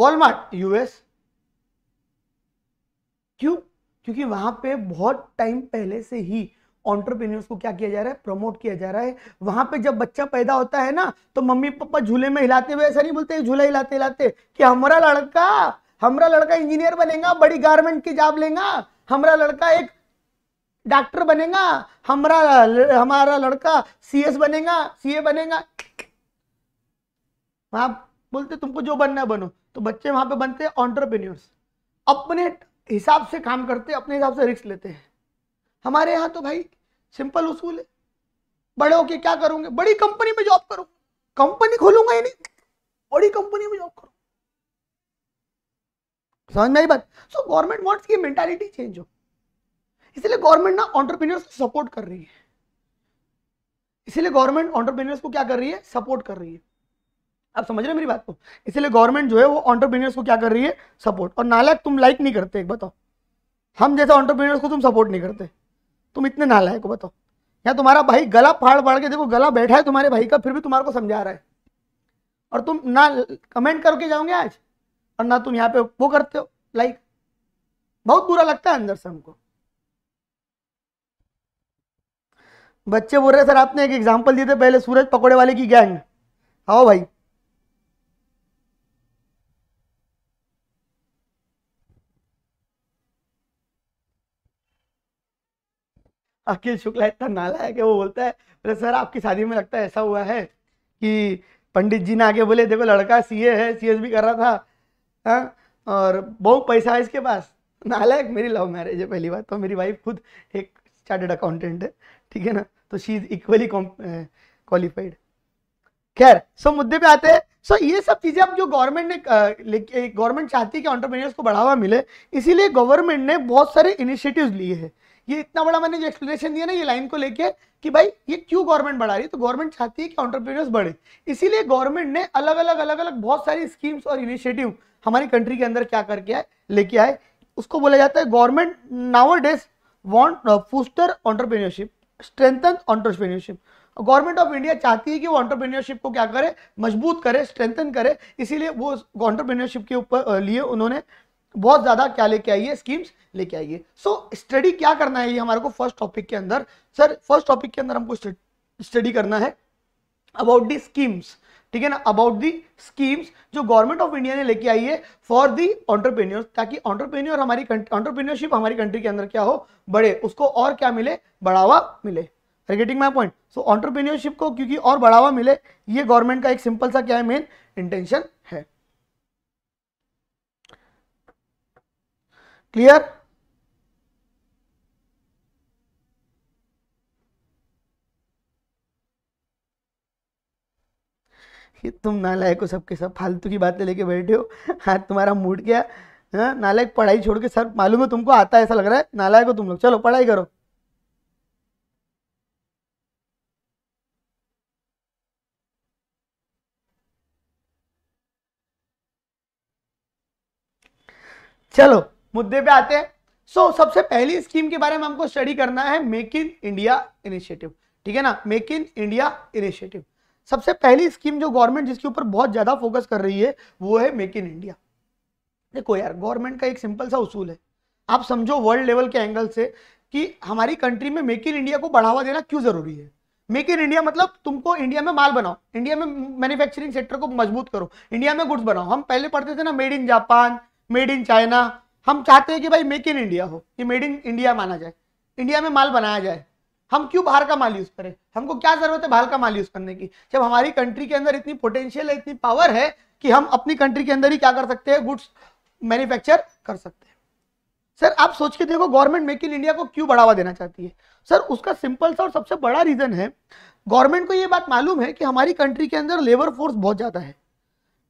वॉलमार्ट यूएस क्यों क्योंकि वहां पे बहुत टाइम पहले से ही ऑन्टरप्रीनियर्स को क्या किया जा रहा है प्रमोट किया जा रहा है वहां पे जब बच्चा पैदा होता है ना तो मम्मी पापा झूले में हिलाते हुए ऐसा नहीं बोलते झूला हिलाते हिलाते कि हमारा लड़का हमारा लड़का इंजीनियर बनेगा बड़ी गारमेंट की जॉब लेगा हमारा लड़का एक डॉक्टर बनेगा हमारा हमारा लड़का सीएस बनेगा सीए बनेगा वहां बोलते तुमको जो बनना है बनो तो बच्चे वहां पे बनते हैं ऑन्टरप्रेन्योर्स अपने हिसाब से काम करते अपने हिसाब से रिस्क लेते हैं हमारे यहाँ तो भाई सिंपल उसूल है बड़े होके क्या करूंगे बड़ी कंपनी में जॉब करूँ कंपनी खोलूंगा ही नहीं बड़ी कंपनी में जॉब करूँ समझ में आई बात सो गवर्नमेंट वॉन्ट्स की मेंटालिटी चेंज हो इसलिए गवर्नमेंट ना ऑन्टरप्रीनियर्स को सपोर्ट कर रही है इसीलिए गवर्नमेंट ऑन्टरप्रीनियर्स को क्या कर रही है सपोर्ट कर रही है आप समझ रहे हैं मेरी बात को इसीलिए गवर्नमेंट जो है वो ऑन्टरप्रीनियर्स को क्या कर रही है सपोर्ट और नालायक तुम लाइक नहीं करते एक बताओ हम जैसे ऑन्टरप्रीनियर्स को तुम सपोर्ट नहीं करते तुम इतने नालायक हो बताओ या तुम्हारा भाई गला फाड़ फाड़ के देखो गला बैठा है तुम्हारे भाई का फिर भी तुम्हारे को समझा रहा है और तुम ना कमेंट करके जाओगे आज और ना तुम यहाँ पे वो करते हो लाइक बहुत बुरा लगता है अंदर से हमको बच्चे बोल रहे सर आपने एक एग्जाम्पल दिए थे पहले सूरज पकौड़े वाले की गैंग आओ भाई अखिल शुक्ला इतना नाला है कि वो बोलता है अरे सर आपकी शादी में लगता है ऐसा हुआ है कि पंडित जी ने आगे बोले देखो लड़का सीए है सीएसबी कर रहा था हा? और बहुत पैसा है इसके पास नालायक मेरी लव मैरिज है पहली बात तो मेरी वाइफ खुद एक चार्टेड अकाउंटेंट है ठीक है ना तो शी इज इक्वली क्वालिफाइड खैर सो मुद्दे पे आते हैं सो ये सब चीजें अब जो गवर्नमेंट ने गवर्नमेंट चाहती है कि ऑन्टरप्रीनियर्स को बढ़ावा मिले इसीलिए गवर्नमेंट ने बहुत सारे इनिशिएटिव लिए हैं ये इतना बड़ा मैंने जो एक्सप्लेनेशन दिया ना ये लाइन को लेके कि भाई ये क्यों गवर्नमेंट बढ़ा रही है तो गवर्नमेंट चाहती है कि ऑन्टरप्रीनियर्स बढ़े इसीलिए गवर्नमेंट ने अलग अलग अलग अलग बहुत सारी स्कीम्स और इनिशिएटिव हमारी कंट्री के अंदर क्या करके आए लेके आए उसको बोला जाता है government nowadays want foster entrepreneurship strengthen entrepreneurship government of India चाहती है कि वो ऑन्टरप्रीनियरशिप को क्या करे मजबूत करे स्ट्रेंथन करे इसीलिए वो ऑन्टरप्रीनियरशिप के ऊपर लिए उन्होंने बहुत ज़्यादा क्या लेके आई है स्कीम्स लेके आई है सो स्टडी क्या करना है ये हमारे को फर्स्ट टॉपिक के अंदर सर फर्स्ट टॉपिक के अंदर हमको स्टडी करना है अबाउट दी स्कीम्स ठीक है ना अबाउट दी स्कीम्स जो गवर्नमेंट ऑफ इंडिया ने लेके आई है फॉर दी ऑन्टरप्रेन्योर ताकि ऑन्टरप्रेन्योर हमारी ऑन्टरप्रेन्योरशिप हमारी कंट्री के अंदर क्या हो बढ़े उसको और क्या मिले बढ़ावा मिले रिगेटिंग माई पॉइंट सो ऑन्टरप्रेन्योरशिप को क्योंकि और बढ़ावा मिले ये गवर्नमेंट का एक सिंपल सा क्या है मेन इंटेंशन है क्लियर कि तुम नालायक हो सबके सब फालतू की बातें लेके बैठे हो हाँ तुम्हारा मूड क्या है हाँ, नालायक पढ़ाई छोड़ के सर मालूम है तुमको आता है ऐसा लग रहा है नालायक हो तुम लोग चलो पढ़ाई करो चलो मुद्दे पे आते हैं सो so, सबसे पहली स्कीम के बारे में हमको स्टडी करना है मेक इन इंडिया इनिशिएटिव ठीक है ना मेक इन इंडिया इनिशिएटिव सबसे पहली स्कीम जो गवर्नमेंट जिसके ऊपर बहुत ज्यादा फोकस कर रही है वो है मेक इन इंडिया देखो यार गवर्नमेंट का एक सिंपल सा उसूल है आप समझो वर्ल्ड लेवल के एंगल से कि हमारी कंट्री में मेक इन इंडिया को बढ़ावा देना क्यों जरूरी है मेक इन इंडिया मतलब तुमको इंडिया में माल बनाओ इंडिया में मैन्युफैक्चरिंग सेक्टर को मजबूत करो इंडिया में गुड्स बनाओ हम पहले पढ़ते थे ना made in Japan made in China हम चाहते हैं कि भाई मेक इन इंडिया हो ये मेड इन इंडिया माना जाए इंडिया में माल बनाया जाए हम क्यों बाहर का माल यूज करें हमको क्या जरूरत है बाहर का माल यूज करने की जब हमारी कंट्री के अंदर इतनी पोटेंशियल है इतनी पावर है कि हम अपनी कंट्री के अंदर ही क्या कर सकते हैं गुड्स मैन्युफैक्चर कर सकते हैं सर आप सोच के देखो गवर्नमेंट मेक इन इंडिया को क्यों बढ़ावा देना चाहती है सर उसका सिंपल सा और सबसे बड़ा रीजन है गवर्नमेंट को ये बात मालूम है कि हमारी कंट्री के अंदर लेबर फोर्स बहुत ज़्यादा है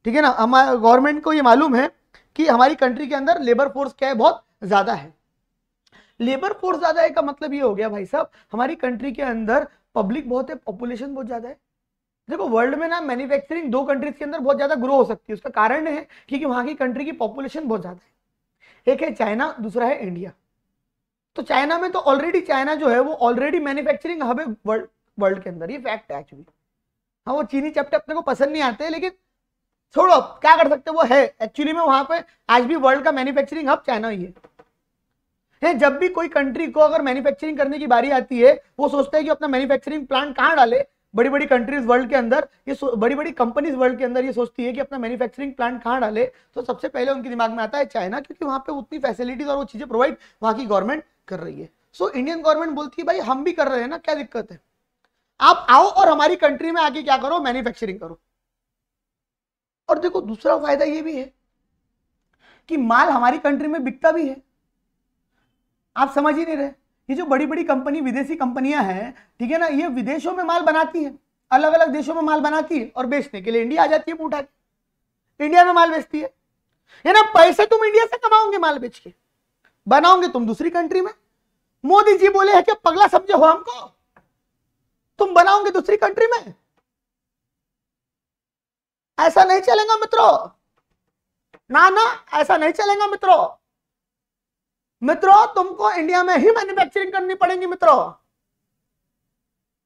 ठीक है ना हमारे गवर्नमेंट को ये मालूम है कि हमारी कंट्री के अंदर लेबर फोर्स क्या है बहुत ज़्यादा है लेबर फोर्स ज्यादा है का मतलब ये हो गया भाई साहब हमारी कंट्री के अंदर पब्लिक बहुत है पॉपुलेशन बहुत ज्यादा है देखो वर्ल्ड में ना मैन्युफैक्चरिंग दो कंट्रीज के अंदर बहुत ज्यादा ग्रो हो सकती है उसका कारण है क्योंकि वहां की कंट्री की पॉपुलेशन बहुत ज्यादा है एक है चाइना दूसरा है इंडिया तो चाइना में तो ऑलरेडी चाइना जो है वो ऑलरेडी मैन्युफैक्चरिंग हब है वर्ल्ड वर्ल्ड के अंदर ये फैक्ट है एक्चुअली हाँ वो चीनी चैप्टर अपने को पसंद नहीं आते लेकिन छोड़ो क्या कर सकते वो है एक्चुअली में वहां पर आज भी वर्ल्ड का मैन्युफैक्चरिंग हब चाइना ही है हैं जब भी कोई कंट्री को अगर मैन्युफैक्चरिंग करने की बारी आती है वो सोचता है कि अपना मैन्युफैक्चरिंग प्लांट कहाँ डाले बड़ी बड़ी कंट्रीज वर्ल्ड के अंदर ये बड़ी बड़ी कंपनीज वर्ल्ड के अंदर ये सोचती है कि अपना मैन्युफैक्चरिंग प्लांट कहाँ डाले तो सबसे पहले उनके दिमाग में आता है चाइना क्योंकि वहां पर उतनी फैसिलिटीज और वो चीज़ें प्रोवाइड वहां की गवर्नमेंट कर रही है सो इंडियन गवर्नमेंट बोलती है भाई हम भी कर रहे हैं ना क्या दिक्कत है आप आओ और हमारी कंट्री में आके क्या करो मैन्युफैक्चरिंग करो और देखो दूसरा फायदा ये भी है कि माल हमारी कंट्री में बिकता भी है आप समझ ही नहीं रहे ये जो बड़ी बड़ी कंपनी विदेशी कंपनियां हैं ठीक है ना ये विदेशों में माल बनाती है अलग अलग देशों में माल बनाती है और बेचने के लिए इंडिया आ जाती है बूटा के इंडिया में माल बेचती है ये ना पैसे तुम इंडिया से कमाओगे माल बेच के बनाओगे तुम दूसरी कंट्री में मोदी जी बोले है कि पगला समझे हो हमको तुम बनाओगे दूसरी कंट्री में ऐसा नहीं चलेगा मित्रों ना ना ऐसा नहीं चलेगा मित्रों मित्रों तुमको इंडिया में ही मैन्युफैक्चरिंग करनी पड़ेगी मित्रों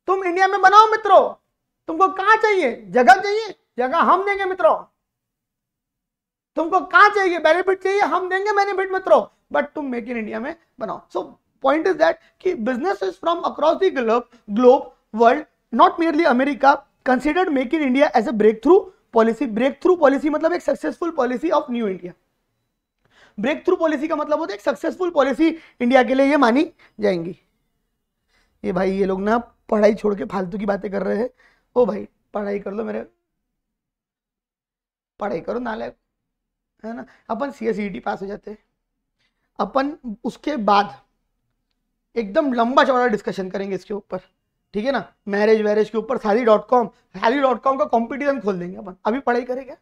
तुम इंडिया में बनाओ मित्रों तुमको कहा चाहिए जगह चाहिए जगह हम देंगे मित्रों तुमको कहा चाहिए बेनिफिट चाहिए हम देंगे बेनिफिट मित्रों बट तुम मेक इन इंडिया में बनाओ सो पॉइंट इज दैट कि business is from across the globe globe world not merely America considered make in India as a breakthrough policy breakthrough policy मतलब एक successful policy of new India breakthrough policy का मतलब होता है एक successful policy India के लिए ये मानी जाएंगी ये भाई ये लोग ना पढ़ाई छोड़ के फालतू की बातें कर रहे हैं ओ भाई पढ़ाई कर लो मेरे पढ़ाई करो ना नाले है ना अपन सी एस टी पास हो जाते हैं अपन उसके बाद एकदम लंबा चौड़ा डिस्कशन करेंगे इसके ऊपर ठीक है ना मैरिज वैरेज के ऊपर thali dot com thali dot com का कॉम्पिटिशन खोल देंगे अपन अभी पढ़ाई करेगा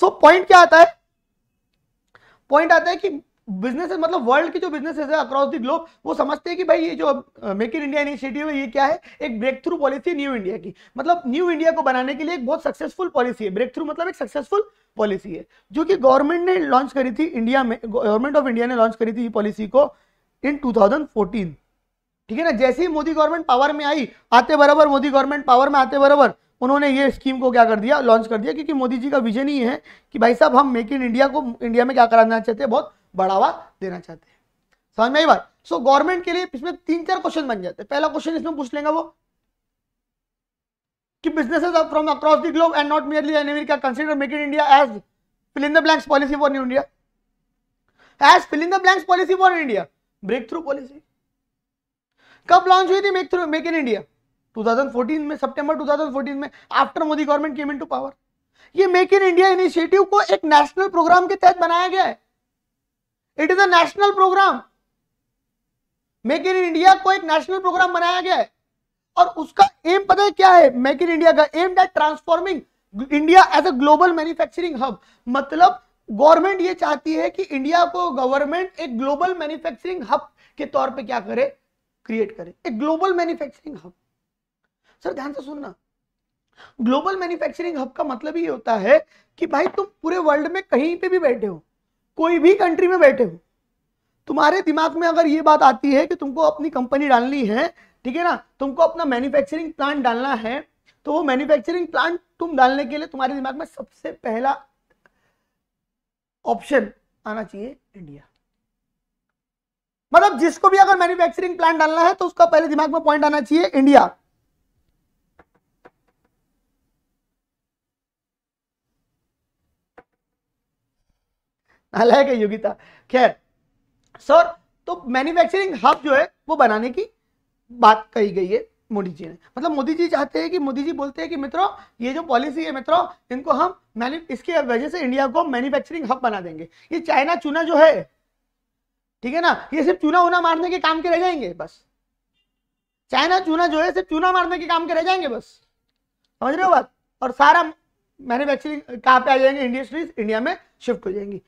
सो so, पॉइंट क्या आता है पॉइंट आता है कि बिजनेस मतलब वर्ल्ड की जो बिजनेस है अक्रॉस दी ग्लोब वो समझते हैं कि भाई ये जो मेक इन इंडिया इनिशिएटिव है ये क्या है एक breakthrough policy new India की मतलब न्यू इंडिया को बनाने के लिए एक बहुत सक्सेसफुल पॉलिसी है ब्रेक थ्रू मतलब एक सक्सेसफुल पॉलिसी है जो कि गवर्नमेंट ने लॉन्च करी थी इंडिया में गवर्नमेंट ऑफ इंडिया ने लॉन्च करी थी पॉलिसी को इन टू ठीक है ना जैसे ही मोदी गवर्नमेंट पावर में आई आते बराबर मोदी गवर्नमेंट पावर में आते बराबर उन्होंने ये स्कीम को क्या कर दिया लॉन्च कर दिया क्योंकि मोदी जी का विजन ही है कि भाई साहब हम मेक इन इंडिया को इंडिया में क्या कराना चाहते हैं बहुत बढ़ावा देना चाहते हैं समझ में आई बात सो गवर्नमेंट के लिए इसमें तीन चार क्वेश्चन बन जाते हैं पहला क्वेश्चन इसमें पूछ लेंगे वो कि businesses from across the globe and not merely an America consider make in India as fill in the blanks policy for new India as fill in the blanks policy for India breakthrough policy कब launch हुई थी make through make in India 2014 में सितंबर 2014 में after Modi government came into power ये make in India initiative को एक national program के तहत बनाया गया है it is a national program make in India को एक नेशनल प्रोग्राम बनाया गया है और उसका एम पता है क्या है मेक इन इंडिया का aim that transforming India as a global manufacturing hub मतलब गवर्नमेंट ये चाहती है कि इंडिया को गवर्नमेंट एक ग्लोबल मैन्युफैक्चरिंग हब के तौर पे क्या करे क्रिएट करे एक ग्लोबल मैन्युफैक्चरिंग हब सर ध्यान से सुनना ग्लोबल मैन्युफैक्चरिंग हब का मतलब ये होता है कि भाई तुम पूरे वर्ल्ड में कहीं पे भी बैठे हो कोई भी कंट्री में बैठे हो तुम्हारे दिमाग में अगर ये बात आती है कि तुमको अपनी कंपनी डालनी है ठीक है ना तुमको अपना मैन्युफैक्चरिंग प्लांट डालना है तो वो मैन्युफैक्चरिंग प्लांट तुम डालने के लिए तुम्हारे दिमाग में सबसे पहला ऑप्शन आना चाहिए इंडिया मतलब जिसको भी अगर मैन्युफैक्चरिंग प्लांट डालना है तो उसका पहले दिमाग में पॉइंट आना चाहिए इंडिया अलग है योगिता खैर सर तो मैन्युफैक्चरिंग हब जो है वो बनाने की बात कही गई है मोदी जी ने मतलब मोदी जी चाहते हैं कि मोदी जी बोलते हैं कि मित्रों ये जो पॉलिसी है मित्रों इनको हम मैन्यू इसके वजह से इंडिया को मैन्युफैक्चरिंग हब बना देंगे ये चाइना चूना जो है ठीक है ना ये सिर्फ चूना उना मारने के काम के रह जाएंगे बस चाइना चूना जो है सिर्फ चूना मारने के काम के रह जाएंगे बस समझ रहे हो बात और सारा मैन्युफैक्चरिंग कहाँ पे आ जाएंगे इंडस्ट्रीज इंडिया में शिफ्ट हो जाएंगी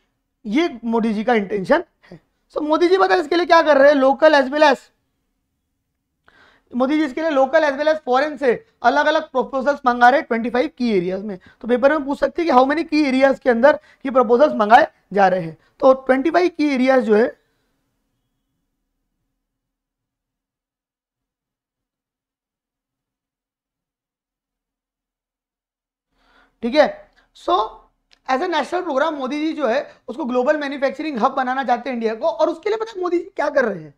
ये मोदी जी का इंटेंशन है सो so, मोदी जी पता इसके लिए क्या कर रहे हैं local as well as Modi ji इसके लिए local as well as foreign से अलग अलग प्रपोजल्स मंगा रहे ट्वेंटी फाइव की एरियाज में तो पेपर में पूछ सकते हैं कि हाउ मेनी की एरियाज के अंदर ये प्रपोजल्स मंगाए जा रहे हैं तो ट्वेंटी फाइव की एरियाज जो है ठीक है so as a national program Modi ji जो है उसको ग्लोबल मैन्युफैक्चरिंग हब बनाना चाहते हैं इंडिया को और उसके लिए पता है मोदी जी क्या कर रहे हैं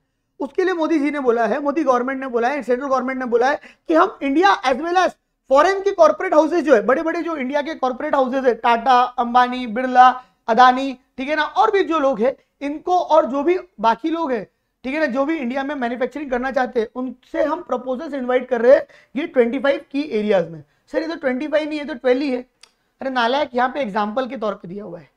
उसके लिए मोदी जी ने बोला है मोदी गवर्नमेंट ने बोला है सेंट्रल गवर्नमेंट ने बोला है कि हम India as well as foreign के कॉर्पोरेट हाउसेज जो है बड़े बड़े जो इंडिया के कॉर्पोरेट हाउसेज है टाटा अंबानी बिरला अदानी ठीक है ना और भी जो लोग हैं इनको और जो भी बाकी लोग हैं ठीक है ना जो भी इंडिया में मैन्युफैक्चरिंग करना चाहते हैं उनसे हम प्रपोजल्स इन्वाइट कर रहे हैं ये 25 की एरियाज में सर ये तो 25 नहीं है तो 12 ही है अरे नालायक यहाँ पे एग्जाम्पल के तौर पर दिया हुआ है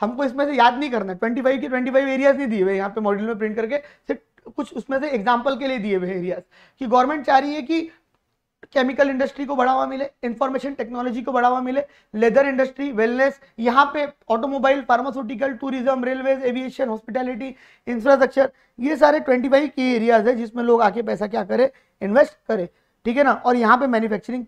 हमको इसमें से याद नहीं करना ट्वेंटी फाइव के ट्वेंटी फाइव एरियाज नहीं दिए हुए यहाँ पे मॉड्यूल में प्रिंट करके सिर्फ कुछ उसमें से एग्जाम्पल के लिए दिए हुए एरियाज कि गवर्नमेंट चाह रही है कि केमिकल इंडस्ट्री को बढ़ावा मिले इंफॉर्मेशन टेक्नोलॉजी को बढ़ावा मिले लेदर इंडस्ट्री वेलनेस यहाँ पे automobile pharmaceutical tourism railways aviation hospitality infrastructure ये सारे 25 फाइव के एरियाज है जिसमें लोग आके पैसा क्या करे इन्वेस्ट करे ठीक है ना और यहाँ पे मैन्युफैक्चरिंग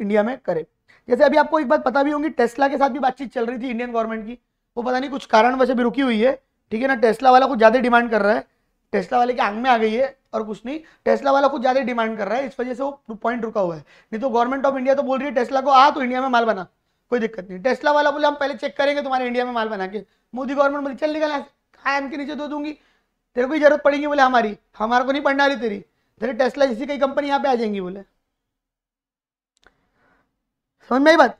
इंडिया में करें जैसे अभी आपको एक बात पता भी होगी टेस्ला के साथ भी बातचीत चल रही थी इंडियन गवर्नमेंट की वो पता नहीं कुछ कारण वैसे भी रुकी हुई है ठीक है ना टेस्ला वाला कुछ ज़्यादा डिमांड कर रहा है टेस्ला वाले के आंग में आ गई है और कुछ नहीं टेस्ला वाला कुछ ज़्यादा डिमांड कर रहा है इस वजह से वो पॉइंट रुका हुआ है नहीं तो गवर्नमेंट ऑफ इंडिया तो बोल रही है टेस्ला को आ तो इंडिया में माल बना कोई दिक्कत नहीं टेस्ला वाला बोले हम पहले चेक करेंगे तुम्हारे इंडिया में माल बना के मोदी गवर्नमेंट बोले चल निकल आयन के नीचे दो दूंगी तेरे को जरूरत पड़ेगी बोले हमारी हमारे को नहीं पड़ना रही तेरी तेरे टेस्ला जैसी कई कंपनी यहाँ पे आ जाएंगी बोले समझ में आई बात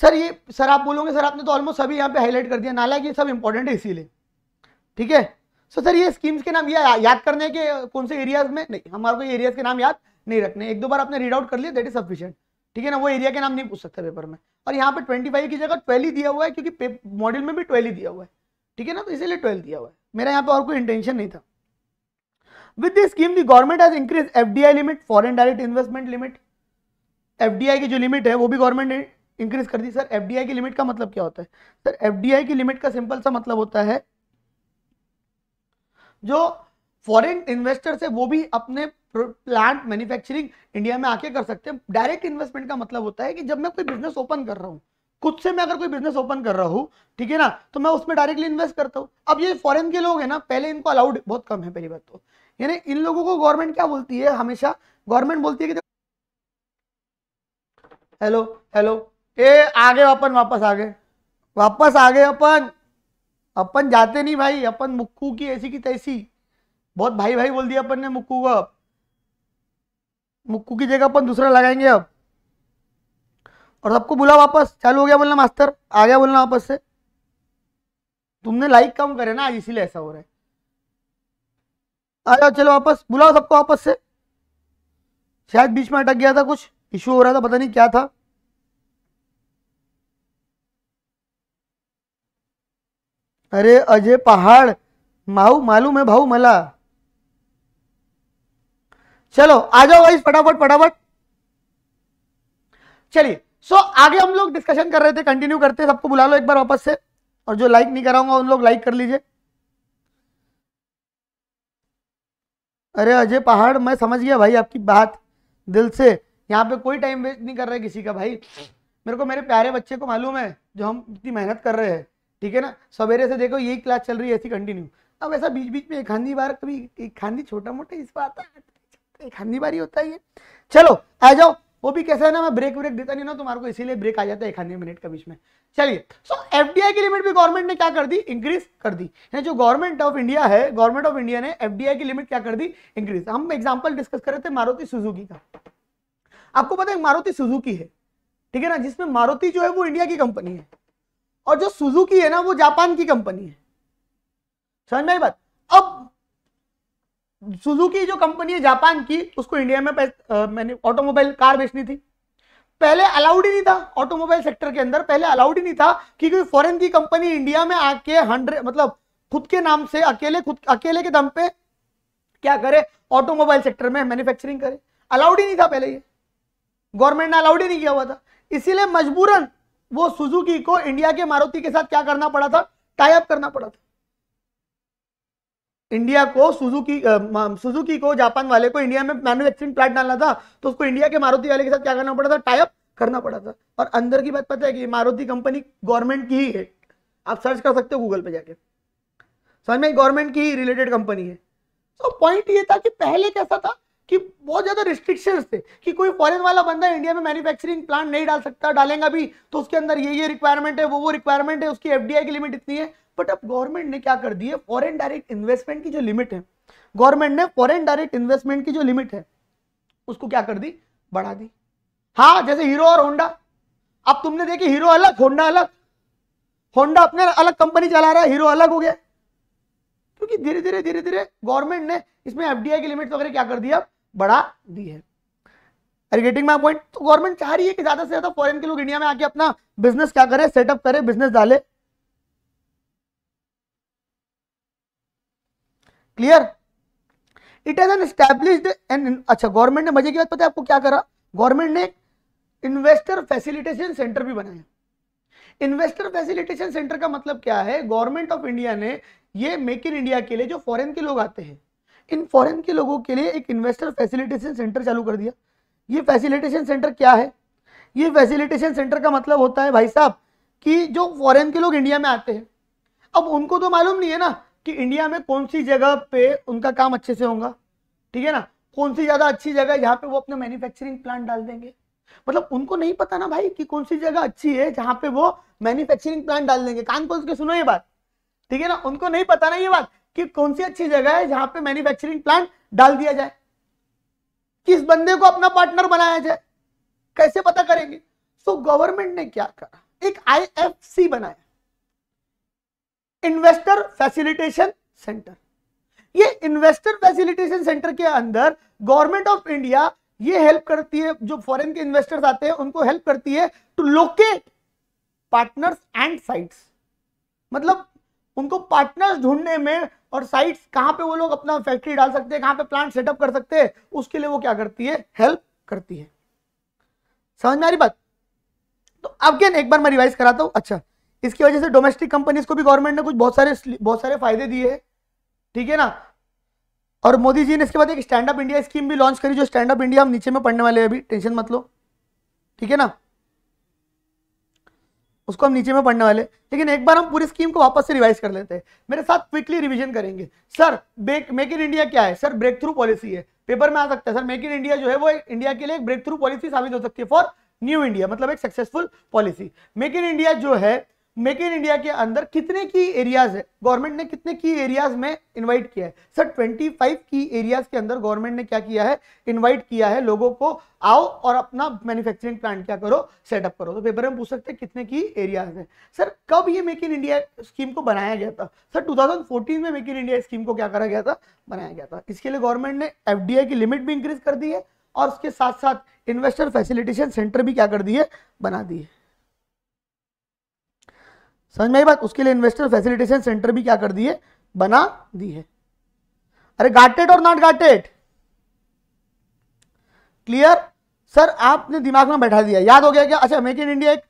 सर ये सर आप बोलोगे सर आपने तो ऑलमोस्ट सभी यहाँ पे हाईलाइट कर दिया नाला कि सब इंपॉर्टेंट है इसीलिए ठीक है सो सर ये स्कीम्स के नाम या, याद करने के कौन से एरियाज में नहीं हमारे को एरियाज के नाम याद नहीं रखने एक दो बार आपने रीड आउट कर लिया दैट इज सफिशियंट ठीक है ना वो एरिया के नाम नहीं पूछ सकते पेपर में और यहाँ पर ट्वेंटी फाइव की जगह ट्वेल्व ही दिया हुआ है क्योंकि मॉडल में भी ट्वेल्व दिया हुआ है ठीक है ना तो इसीलिए ट्वेल्व दिया हुआ है मेरा यहाँ पर और कोई इंटेंशन नहीं था with this scheme the government has increase fdi limit foreign direct investment limit F की जो लिमिट है वो भी गवर्नमेंट ने इंक्रीज कर दी सर एफ की लिमिट का मतलब क्या होता है सर एफ की लिमिट का सिंपल सा मतलब होता है जो फॉरेन इन्वेस्टर्स है वो भी अपने प्लांट मैन्युफैक्चरिंग इंडिया में आके कर सकते हैं डायरेक्ट इन्वेस्टमेंट का मतलब होता है कि जब मैं कोई बिजनेस ओपन कर रहा हूँ खुद से मैं अगर कोई बिजनेस ओपन कर रहा हूँ ठीक है ना तो मैं उसमें डायरेक्टली इन्वेस्ट करता हूँ अब ये फॉरेन के लोग हैं ना पहले इनको अलाउड बहुत कम है पहली बात तो यानी इन लोगों को गवर्नमेंट क्या बोलती है हमेशा गवर्नमेंट बोलती है कि हेलो हेलो ए आ गए अपन वापस आ गए वापस आ गए अपन अपन जाते नहीं भाई अपन मुक्कू की ऐसी की तैसी बहुत भाई भाई बोल दिया अपन ने मुक्कू को अब मुक्कू की जगह अपन दूसरा लगाएंगे अब और सबको बुला वापस चालू हो गया बोलना मास्टर आ गया बोलना वापस से तुमने लाइक कम करे ना आज इसीलिए ऐसा हो रहा है आ जाओ चलो वापस बुलाओ सबको वापस से शायद बीच में अटक गया था कुछ इशू हो रहा था पता नहीं क्या था अरे अजय पहाड़ माऊ मालूम है भाऊ मला चलो आ जाओ वाइस फटाफट फटाफट चलिए सो आगे हम लोग डिस्कशन कर रहे थे कंटिन्यू करते सबको बुला लो एक बार वापस से और जो लाइक नहीं कराऊंगा उन लोग लाइक कर लीजिए अरे अजय पहाड़ मैं समझ गया भाई आपकी बात दिल से यहाँ पे कोई टाइम वेस्ट नहीं कर रहा है किसी का भाई मेरे को मेरे प्यारे बच्चे को मालूम है जो हम इतनी मेहनत कर रहे हैं ठीक है ना सवेरे से देखो यही क्लास चल रही है ऐसी कंटिन्यू अब ऐसा बीच बीच में एक खानी बार कभी एक खानी छोटा मोटा इस बार एक खानी बार ही होता है ये चलो आ जाओ वो भी कैसा है ना मैं ब्रेक ब्रेक देता नहीं ना तुम्हारे को इसीलिए ब्रेक आ जाता है एक मिनट के बीच में चलिए सो एफ की लिमिट भी गवर्नमेंट ने क्या कर दी इंक्रीज कर दी है जो गवर्नमेंट ऑफ इंडिया है गवर्नमेंट ऑफ इंडिया ने एफ की लिमिट क्या कर दी इंक्रीज हम एग्जाम्पल डिस्कस कर रहे थे मारुति सुजुकी का आपको पता है मारुति सुजुकी है ठीक है ना जिसमें मारुति जो है वो इंडिया की कंपनी है और जो सुजुकी है ना वो जापान की कंपनी है समझ में बात अब सुजुकी जो कंपनी है जापान की उसको इंडिया में आ, मैंने ऑटोमोबाइल कार बेचनी थी पहले अलाउड ही नहीं था ऑटोमोबाइल सेक्टर के अंदर पहले अलाउड ही नहीं था कि कोई फॉरेन की कंपनी इंडिया में आके हंड्रेड मतलब खुद के नाम से अकेले खुद अकेले के दम पे क्या करे ऑटोमोबाइल सेक्टर में मैन्युफैक्चरिंग करे अलाउड ही नहीं था पहले ये गवर्नमेंट ने अलाउड ही नहीं किया हुआ था इसीलिए मजबूरन वो सुजुकी को इंडिया के मारुति के साथ क्या करना पड़ा था टाइप करना पड़ा था इंडिया को सुजुकी सुजुकी को जापान वाले को इंडिया में मैन्युफैक्चरिंग प्लांट डालना था तो उसको इंडिया के मारुति वाले के साथ क्या करना पड़ा था टाइप करना पड़ा था और अंदर की बात पता है कि मारुति कंपनी गवर्नमेंट की ही है आप सर्च कर सकते हो गूगल पे जाके समझ में गवर्नमेंट की ही रिलेटेड कंपनी है तो पॉइंट ये था कि पहले कैसा था कि बहुत ज़्यादा रिस्ट्रिक्शंस थे कि कोई फॉरेन वाला बंदा इंडिया में मैन्युफैक्चरिंग प्लांट नहीं डाल सकता डालेगा भी तो उसके अंदर ये ये रिक्वायरमेंट है वो वो रिक्वायरमेंट है उसकी एफडीआई की लिमिट इतनी है बट अब गवर्नमेंट ने क्या कर दी है फॉरेन डायरेक्ट इन्वेस्टमेंट की जो लिमिट है गवर्नमेंट ने फॉरेन डायरेक्ट इन्वेस्टमेंट की जो लिमिट है उसको क्या कर दी बढ़ा दी हाँ जैसे हीरो और होंडा अब तुमने देखी हीरो अलग होंडा अलग होंडा अपने अलग कंपनी चला रहा है हीरो अलग हो गया क्योंकि धीरे धीरे धीरे धीरे गवर्नमेंट ने इसमें एफडीआई की लिमिट वगैरह क्या कर दिया बढ़ा दी है गेटिंग माई पॉइंट तो गवर्नमेंट चाह रही है कि ज्यादा से ज्यादा फॉरेन के लोग इंडिया में आके अपना बिजनेस क्या करें सेटअप करें बिजनेस डाले clear it as an established and अच्छा गवर्नमेंट ने मजे की बात पता है आपको क्या करा गवर्नमेंट ने इन्वेस्टर फैसिलिटेशन सेंटर भी बनाया इन्वेस्टर फैसिलिटेशन सेंटर का मतलब क्या है गवर्नमेंट ऑफ इंडिया ने ये मेक इन इंडिया के लिए जो फॉरेन के लोग आते हैं इन फॉरेन के लोगों के लिए एक इन्वेस्टर फैसिलिटेशन सेंटर चालू कर दिया ये फैसिलिटेशन सेंटर क्या है ये फैसिलिटेशन सेंटर का मतलब होता है भाई साहब कि जो फॉरेन के लोग इंडिया में आते हैं अब उनको तो मालूम नहीं है ना कि इंडिया में कौन सी जगह पे उनका काम अच्छे से होगा ठीक है ना कौन सी ज़्यादा अच्छी जगह है पे वो अपना मैन्युफैक्चरिंग प्लांट डाल देंगे मतलब उनको नहीं पता ना भाई कि कौन सी जगह अच्छी है जहां पे वो मैन्युफैक्चरिंग प्लांट डाल देंगे कान खोल के सुनो ये बात ठीक है ना उनको नहीं पता ना ये बात कि कौन सी अच्छी जगह है जहां पे मैन्युफैक्चरिंग प्लांट डाल दिया जाए किस बंदे को अपना पार्टनर बनाया जाए कैसे पता करेंगे सो so, गवर्नमेंट ने क्या करा एक आईएफसी बनाया इन्वेस्टर फैसिलिटेशन सेंटर ये इन्वेस्टर फैसिलिटेशन सेंटर के अंदर गवर्नमेंट ऑफ इंडिया ये हेल्प करती है जो फॉरेन के इन्वेस्टर्स आते हैं उनको हेल्प करती है to locate partners and sites मतलब उनको पार्टनर्स ढूंढने में और साइट्स कहाँ पे वो लोग अपना फैक्ट्री डाल सकते हैं कहाँ पे प्लांट सेटअप कर सकते हैं उसके लिए वो क्या करती है हेल्प करती है समझ में आ रही बात तो अब क्या एक बार मैं रिवाइज कराता हूँ अच्छा इसकी वजह से डोमेस्टिक कंपनीज को भी गवर्नमेंट ने कुछ बहुत सारे बहुत सारे फायदे दिए हैं ठीक है ना और मोदी जी ने इसके बाद एक स्टैंड अप इंडिया स्कीम भी लॉन्च करी जो स्टैंड अप इंडिया हम नीचे में पढ़ने वाले हैं अभी टेंशन मत लो ठीक है ना उसको हम नीचे में पढ़ने वाले लेकिन एक बार हम पूरी स्कीम को वापस से रिवाइज कर लेते हैं मेरे साथ क्विकली रिवीजन करेंगे सर मेक इन इंडिया क्या है सर ब्रेक थ्रू पॉलिसी है पेपर में आ सकता है सर मेक इन इंडिया जो है वो इंडिया के लिए एक ब्रेक थ्रू पॉलिसी साबित हो सकती है फॉर न्यू इंडिया मतलब एक successful policy make in India जो है मेक इन इंडिया के अंदर कितने की एरियाज है गवर्नमेंट ने कितने की एरियाज में इनवाइट किया है सर 25 की एरियाज के अंदर गवर्नमेंट ने क्या किया है इनवाइट किया है लोगों को आओ और अपना मैन्युफैक्चरिंग प्लांट क्या करो सेटअप करो तो पेपर में पूछ सकते हैं कितने की एरियाज है सर कब ये मेक इन इंडिया स्कीम को बनाया गया था सर टू में मेक इन इंडिया स्कीम को क्या करा गया था बनाया गया था इसके लिए गवर्नमेंट ने एफ की लिमिट भी इंक्रीज कर दी है और उसके साथ साथ इन्वेस्टर फैसिलिटेशन सेंटर भी क्या कर दिए बना दिए समझ में आई बात उसके लिए इन्वेस्टर फैसिलिटेशन सेंटर भी क्या कर दिए बना दी है अरे गार्टेड और नॉट गार्टेड क्लियर सर आपने दिमाग में बैठा दिया याद हो गया क्या अच्छा मेक इन इंडिया एक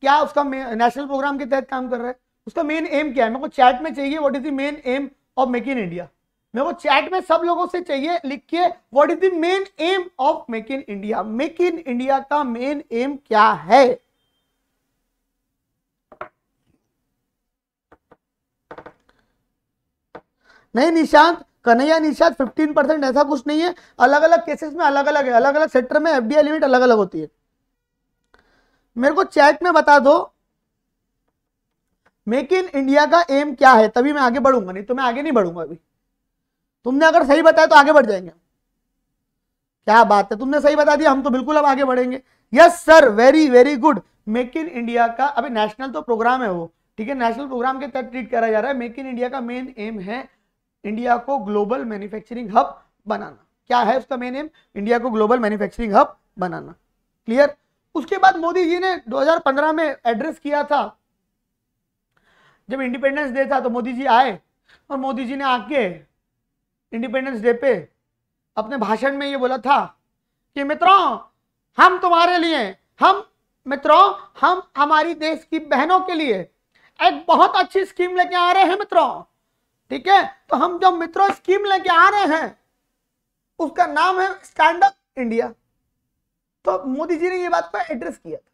क्या उसका नेशनल प्रोग्राम के तहत काम कर रहा है उसका मेन एम क्या है मेरे को चैट में चाहिए what is the main aim of make in India मेरे को चैट में सब लोगों से चाहिए लिखिए what is the main aim of make in India make in India का मेन एम क्या है नहीं निशांत कन्हैया निशांत फिफ्टीन परसेंट ऐसा कुछ नहीं है अलग अलग केसेस में अलग अलग है अलग अलग सेक्टर में एफ लिमिट अलग अलग होती है मेरे को चैट में बता दो मेक इन इंडिया का एम क्या है तभी मैं आगे बढ़ूंगा नहीं तो मैं आगे नहीं बढ़ूंगा अभी तुमने अगर सही बताया तो आगे बढ़ जाएंगे क्या बात है तुमने सही बता दिया हम तो बिल्कुल अब आगे बढ़ेंगे yes sir very very good make in India का अभी नेशनल तो प्रोग्राम है वो ठीक है नेशनल प्रोग्राम के तहत ट्रीट करा जा रहा है मेक इन इंडिया का मेन एम है इंडिया को ग्लोबल मैन्युफैक्चरिंग हब बनाना क्या है उसका मेन एम इंडिया को ग्लोबल मैन्युफैक्चरिंग हब बनाना क्लियर उसके बाद मोदी जी ने 2015 में एड्रेस किया था जब इंडिपेंडेंस डे था तो मोदी जी आए और मोदी जी ने आके इंडिपेंडेंस डे पे अपने भाषण में ये बोला था कि मित्रों हम तुम्हारे लिए हम मित्रों हम हमारी देश की बहनों के लिए एक बहुत अच्छी स्कीम लेके आ रहे हैं मित्रों ठीक है तो हम जो मित्रों स्कीम लेके आ रहे हैं उसका नाम है स्टैंड अप इंडिया तो मोदी जी ने ये बात को एड्रेस किया था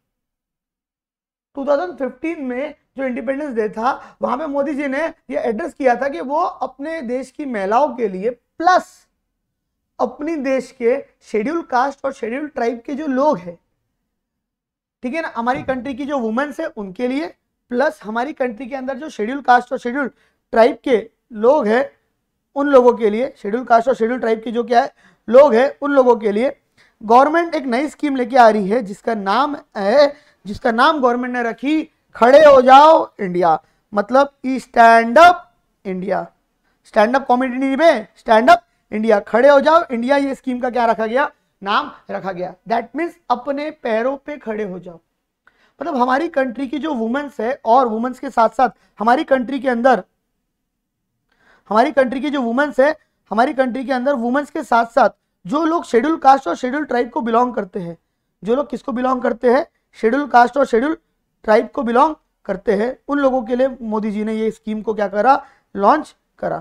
2015 में जो इंडिपेंडेंस डे था वहां पे मोदी जी ने ये एड्रेस किया था कि वो अपने देश की महिलाओं के लिए प्लस अपनी देश के शेड्यूल कास्ट और शेड्यूल ट्राइब के जो लोग हैं ठीक है ना हमारी कंट्री की जो वुमेन्स है उनके लिए प्लस हमारी कंट्री के अंदर जो शेड्यूल कास्ट और शेड्यूल ट्राइब के लोग हैं उन लोगों के लिए शेड्यूल कास्ट और शेड्यूल ट्राइब के जो क्या है लोग हैं उन लोगों के लिए गवर्नमेंट एक नई स्कीम लेके आ रही है जिसका नाम है जिसका नाम गवर्नमेंट ने रखी खड़े हो जाओ इंडिया मतलब stand up India stand up comedy में स्टैंड अप इंडिया खड़े हो जाओ इंडिया ये स्कीम का क्या रखा गया नाम रखा गया दैट मीन्स अपने पैरों पे खड़े हो जाओ मतलब हमारी कंट्री की जो वुमेंस है और वुमेंस के साथ साथ हमारी कंट्री के अंदर हमारी कंट्री की जो वुमेंस है हमारी कंट्री के अंदर वुमेंस के साथ साथ जो लोग शेड्यूल कास्ट और शेड्यूल ट्राइब को बिलोंग करते हैं जो लोग किसको बिलोंग करते हैं शेड्यूल कास्ट और शेड्यूल ट्राइब को बिलोंग करते हैं उन लोगों के लिए मोदी जी ने ये स्कीम को क्या करा लॉन्च करा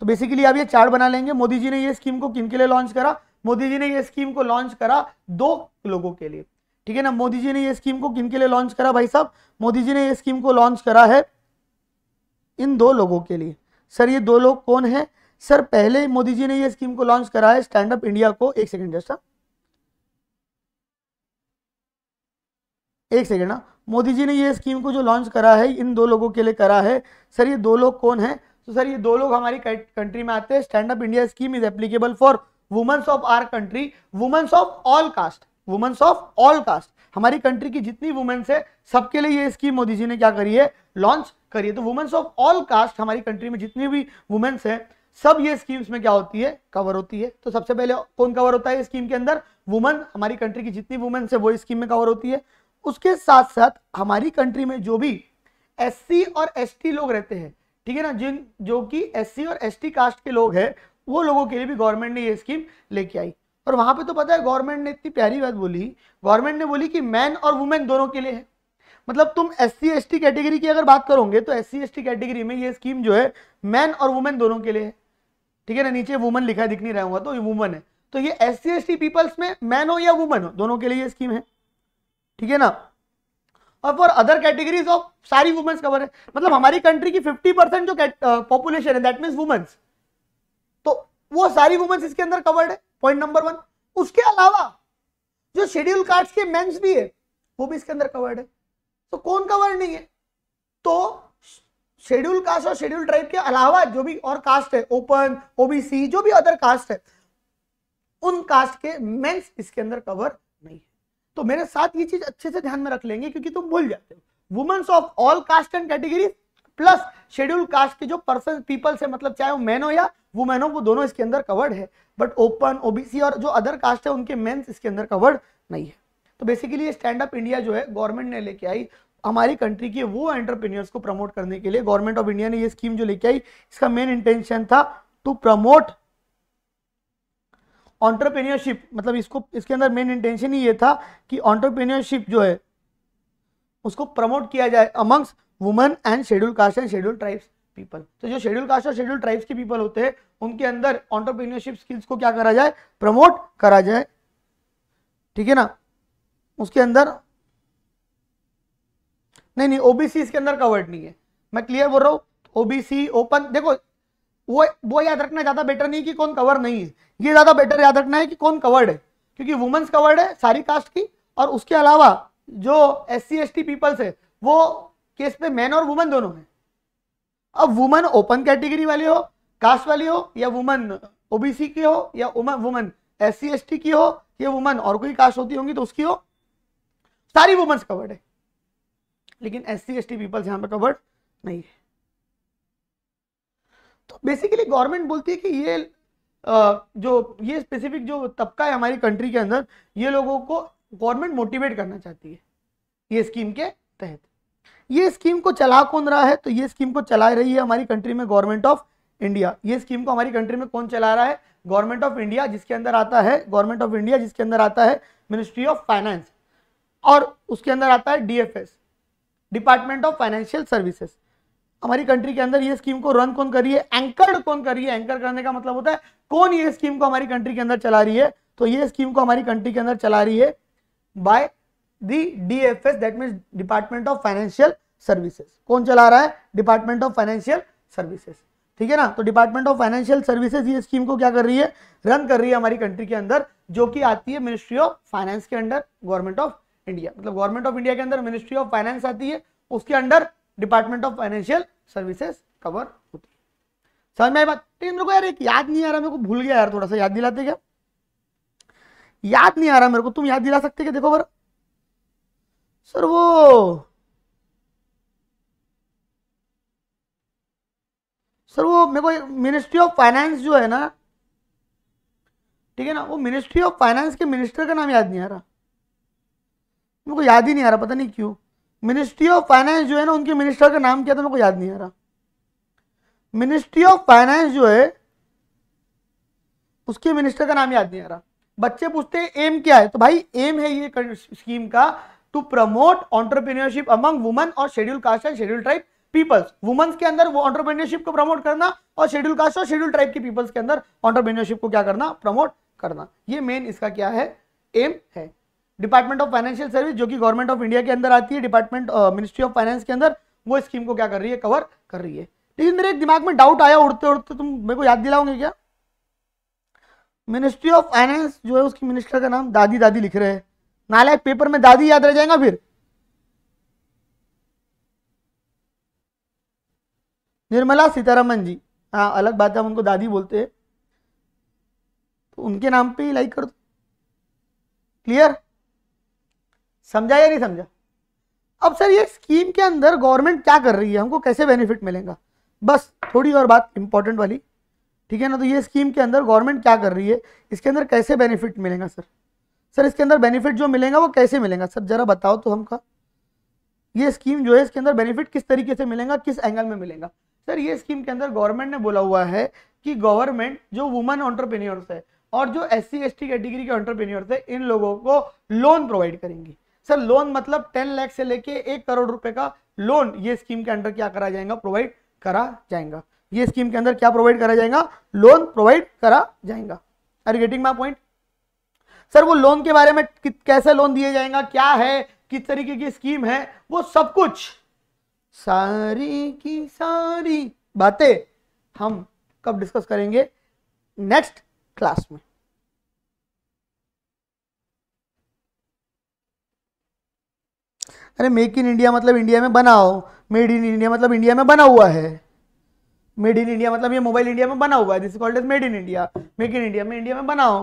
तो बेसिकली आप ये चार्ट बना लेंगे मोदी जी ने ये स्कीम को किन के लिए लॉन्च करा मोदी जी ने ये स्कीम को लॉन्च करा दो लोगों के लिए ठीक है ना मोदी जी ने ये स्कीम को किन के लिए लॉन्च करा भाई साहब मोदी जी ने ये स्कीम को लॉन्च करा है इन दो लोगों के लिए सर ये दो लोग कौन है सर पहले मोदी जी ने ये स्कीम को लॉन्च करा है स्टैंड अप इंडिया को एक सेकंड जैसा एक सेकंड ना हाँ। मोदी जी ने ये स्कीम को जो लॉन्च करा है इन दो लोगों के लिए करा है सर ये दो लोग कौन है तो सर ये दो लोग हमारी कंट्री में आते हैं stand up India scheme is applicable for womens of our country womens of all caste womens of all caste हमारी कंट्री की जितनी वुमेन्स है सबके लिए ये स्कीम मोदी जी ने क्या करी है लॉन्च करिए तो वुमेन्स ऑफ ऑल कास्ट हमारी कंट्री में जितनी भी वुमेन्स हैं सब ये स्कीम्स में क्या होती है कवर होती है तो सबसे पहले कौन कवर होता है स्कीम के अंदर वुमेन हमारी कंट्री की जितनी वुमेन्स है वो स्कीम में कवर होती है उसके साथ साथ हमारी कंट्री में जो भी एस और एस लोग रहते हैं ठीक है ना जिन जो कि एस और एस कास्ट के लोग हैं वो लोगों के लिए भी गवर्नमेंट ने ये स्कीम लेके आई और वहां पे तो पता है गवर्नमेंट ने इतनी प्यारी बात बोली गवर्नमेंट ने बोली कि मैन और वुमेन दोनों के लिए है मतलब तुम एस सी कैटेगरी की अगर बात करोगे तो एस सी कैटेगरी में ये स्कीम जो है मैन और वुमेन दोनों के लिए है ठीक है ना नीचे वुमन लिखा दिख नहीं रहा हुआ तो ये वुमन है तो ये एस सी पीपल्स में मैन हो या वुमन हो दोनों के लिए ये स्कीम है ठीक है ना और फॉर अदर कैटेगरीज ऑफ सारी वुमेन्स कवर है मतलब हमारी कंट्री की 50 परसेंट जो पॉपुलेशन है दैट मीन वुमेन्स तो वो सारी वुमेन्स इसके अंदर कवर्ड है पॉइंट नंबर वन उसके अलावा जो शेड्यूल कार्ड के मेंस भी है वो भी इसके अंदर कवर्ड है तो कौन का नहीं है तो शेड्यूल कास्ट और शेड्यूल ट्राइब के अलावा जो भी और कास्ट है ओपन ओबीसी जो भी अदर कास्ट है उन कास्ट के मेंस इसके अंदर कवर नहीं है तो मेरे साथ ये चीज अच्छे से ध्यान में रख लेंगे क्योंकि तुम भूल जाते हो womens of all caste and category plus schedule caste के जो पर्सन पीपल से मतलब चाहे वो मैन हो या वुमेन हो वो दोनों इसके अंदर कवर्ड है बट ओपन ओबीसी और जो अदर कास्ट है उनके मेन्स इसके अंदर कवर्ड नहीं है तो बेसिकली ये स्टैंड अप इंडिया जो है गवर्नमेंट ने लेके आई हमारी कंट्री के वो एंटरप्रेन्योर्स को प्रमोट करने के लिए गवर्नमेंट ऑफ इंडिया ने ये स्कीम जो लेके आई इसका मेन इंटेंशन था टू प्रमोट ऑन्टरप्रेन्योरशिप मतलब इसको इसके अंदर मेन इंटेंशन ही ये था कि ऑन्टरप्रेन्योरशिप जो है उसको प्रमोट किया जाए amongst women and schedule caste and schedule tribes people तो जो शेड्यूल कास्ट और शेड्यूल ट्राइब्स के पीपल होते हैं उनके अंदर ऑन्टरप्रीनियरशिप स्किल्स को क्या करा जाए प्रमोट करा जाए ठीक है ना उसके अंदर नहीं नहीं ओबीसी इसके अंदर कवर्ड नहीं है मैं क्लियर बोल रहा हूँ ओबीसी ओपन देखो वो वो याद रखना ज्यादा बेटर नहीं कि कौन कवर नहीं है ये ज्यादा बेटर याद रखना है कि कौन कवर्ड है क्योंकि वुमेन्स कवर्ड है सारी कास्ट की और उसके अलावा जो S C S T peoples है वो केस पे मैन और वुमेन दोनों है अब वुमेन ओपन कैटेगरी वाली हो कास्ट वाली हो या वुमेन ओबीसी की हो या women S C S T की हो या वुमेन और कोई कास्ट होती होंगी तो उसकी हो सारी वुमेन्स कवर्ड है लेकिन S C S T peoples यहाँ पे कवर्ड नहीं है तो बेसिकली गवर्नमेंट बोलती है कि ये जो ये स्पेसिफिक जो तबका है हमारी कंट्री के अंदर ये लोगों को गवर्नमेंट मोटिवेट करना चाहती है ये स्कीम के तहत ये स्कीम को चला कौन रहा है तो ये स्कीम को चला रही है हमारी कंट्री में गवर्नमेंट ऑफ इंडिया ये स्कीम को हमारी कंट्री में कौन चला रहा है गवर्नमेंट ऑफ इंडिया जिसके अंदर आता है गवर्नमेंट ऑफ इंडिया जिसके अंदर आता है मिनिस्ट्री ऑफ फाइनेंस और उसके अंदर आता है DFS department of financial services हमारी कंट्री के अंदर ये स्कीम को रन कौन कर रही है एंकर्ड कौन कर रही है एंकर करने का मतलब होता है कौन ये स्कीम को हमारी कंट्री के अंदर चला रही है तो ये स्कीम को हमारी कंट्री के अंदर चला रही है by the D F S that means department of financial services कौन चला रहा है डिपार्टमेंट ऑफ फाइनेंशियल सर्विसेज ठीक है ना तो डिपार्टमेंट ऑफ फाइनेंशियल सर्विसेज ये स्कीम को क्या कर रही है रन कर रही है हमारी कंट्री के अंदर जो कि आती है मिनिस्ट्री ऑफ फाइनेंस के अंडर गवर्नमेंट ऑफ इंडिया मतलब गवर्नमेंट ऑफ इंडिया के अंदर मिनिस्ट्री ऑफ फाइनेंस आती है उसके under department of financial services cover होती है समझ में आई बात लेकिन तो मेरे को यार एक याद नहीं आ रहा मेरे को भूल गया यार थोड़ा सा याद दिलाते क्या याद नहीं आ रहा मेरे को तुम याद दिला सकते क्या देखो बरा सर वो सर वो मेरे को मिनिस्ट्री ऑफ फाइनेंस जो है ना ठीक है ना वो मिनिस्ट्री ऑफ फाइनेंस के मिनिस्टर का नाम याद नहीं आ रहा मेरे को याद ही नहीं आ रहा पता नहीं क्यों मिनिस्ट्री ऑफ फाइनेंस जो है ना उनके मिनिस्टर का नाम क्या था मेरे को याद नहीं आ रहा मिनिस्ट्री ऑफ फाइनेंस जो है उसके मिनिस्टर का नाम याद नहीं आ रहा बच्चे पूछते हैं एम क्या है तो भाई एम है ये स्कीम का to promote entrepreneurship among woman और schedule caste and schedule tribe peoples womens के अंदर वो ऑन्टरप्रीनियरशिप को प्रमोट करना और शेड्यूल कास्ट और शेड्यूल ट्राइब के पीपल्स के अंदर ऑन्टरप्रीनियरशिप को क्या करना प्रमोट करना ये मेन इसका क्या है एम है डिपार्टमेंट ऑफ फाइनेंशियल सर्विस जो कि गवर्नमेंट ऑफ इंडिया के अंदर आती है डिपार्टमेंट मिनिस्ट्री ऑफ फाइनेंस के अंदर वो स्कीम को क्या कर रही है कवर कर रही है लेकिन मेरे एक दिमाग में डाउट आया उड़ते उड़ते तुम मेरे को याद दिलाओगे क्या मिनिस्ट्री ऑफ फाइनेंस जो है उसकी मिनिस्टर का नाम दादी दादी लिख रहे हैं नालायक पेपर में दादी याद रह जाएगा फिर निर्मला सीतारमन जी हाँ अलग बात है हम उनको दादी बोलते हैं तो उनके नाम पे ही लाइक कर दो क्लियर समझा या नहीं समझा अब सर ये स्कीम के अंदर गवर्नमेंट क्या कर रही है हमको कैसे बेनिफिट मिलेगा बस थोड़ी और बात इंपॉर्टेंट वाली ठीक है ना तो ये स्कीम के अंदर गवर्नमेंट क्या कर रही है इसके अंदर कैसे बेनिफिट मिलेगा सर सर इसके अंदर बेनिफिट जो मिलेगा वो कैसे मिलेगा सर जरा बताओ तो हमका ये स्कीम जो है इसके अंदर बेनिफिट किस तरीके से मिलेगा किस एंगल में मिलेगा सर ये स्कीम के अंदर गवर्नमेंट ने बोला हुआ है कि गवर्नमेंट जो वुमेन ऑन्टरप्रेन्योर्स है और जो S C S T category के ऑन्टरप्रेन्योर्स है इन लोगों को लोन प्रोवाइड करेंगी सर लोन मतलब टेन लाख से लेके एक करोड़ रुपए का लोन ये स्कीम के अंदर क्या करा जाएगा प्रोवाइड करा जाएगा ये स्कीम के अंदर क्या प्रोवाइड करा जाएगा लोन प्रोवाइड करा जाएगा are getting my point sir वो लोन के बारे में कैसे लोन दिए जाएगा क्या है किस तरीके की स्कीम है वो सब कुछ सारी की सारी बातें हम कब डिस्कस करेंगे नेक्स्ट क्लास में अरे मेक इन इंडिया मतलब इंडिया में बनाओ मेड इन इंडिया मतलब इंडिया में बना हुआ है मेड इन इंडिया मतलब ये मोबाइल इंडिया में बना हुआ है this called is made in India make in India में इंडिया में बनाओ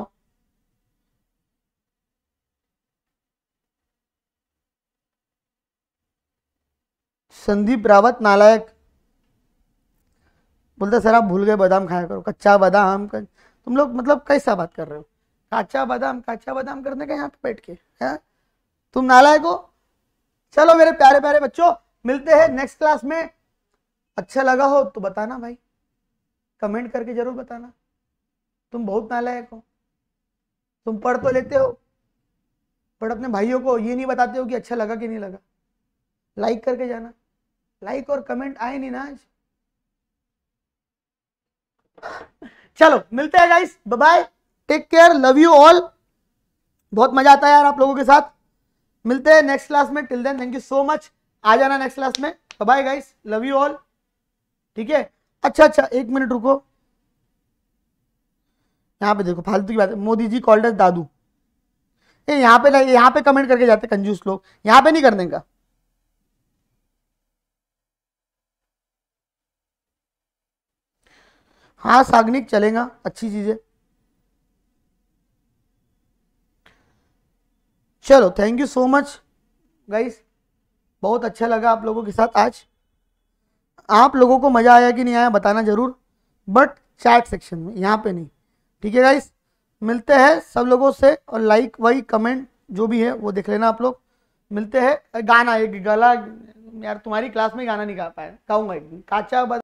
संदीप रावत नालायक बोलते सर आप भूल गए बादाम खाया करो कच्चा बादाम कर... तुम लोग मतलब कैसा बात कर रहे हो कच्चा बादाम कच्चा बादाम करने का यहाँ पे बैठ के है तुम नालायक हो चलो मेरे प्यारे प्यारे बच्चों मिलते हैं नेक्स्ट क्लास में अच्छा लगा हो तो बताना भाई कमेंट करके जरूर बताना तुम बहुत नालायक हो तुम पढ़ तो लेते हो पर अपने भाइयों को ये नहीं बताते हो कि अच्छा लगा कि नहीं लगा लाइक करके जाना लाइक और कमेंट आए नहीं ना आज चलो मिलते हैं guys bye take care love you all बहुत मजा आता है यार आप लोगों के साथ मिलते हैं नेक्स्ट क्लास में till then thank you so much आ जाना नेक्स्ट क्लास में bye guys love you all ठीक है अच्छा अच्छा एक मिनट रुको यहाँ पे देखो फालतू की बात है मोदी जी कॉल्ड दादू ये यहाँ पे यहाँ पे कमेंट करके जाते कंजूस लोग यहाँ पे नहीं करने का हाँ सागनिक चलेगा अच्छी चीज़ है चलो thank you so much guys बहुत अच्छा लगा आप लोगों के साथ आज आप लोगों को मज़ा आया कि नहीं आया बताना ज़रूर बट चैट सेक्शन में यहाँ पे नहीं ठीक है गाइस मिलते हैं सब लोगों से और लाइक वाई कमेंट जो भी है वो देख लेना आप लोग मिलते हैं गाना एक गला यार तुम्हारी क्लास में गाना नहीं गा पाया गाऊंगा एक दिन काचा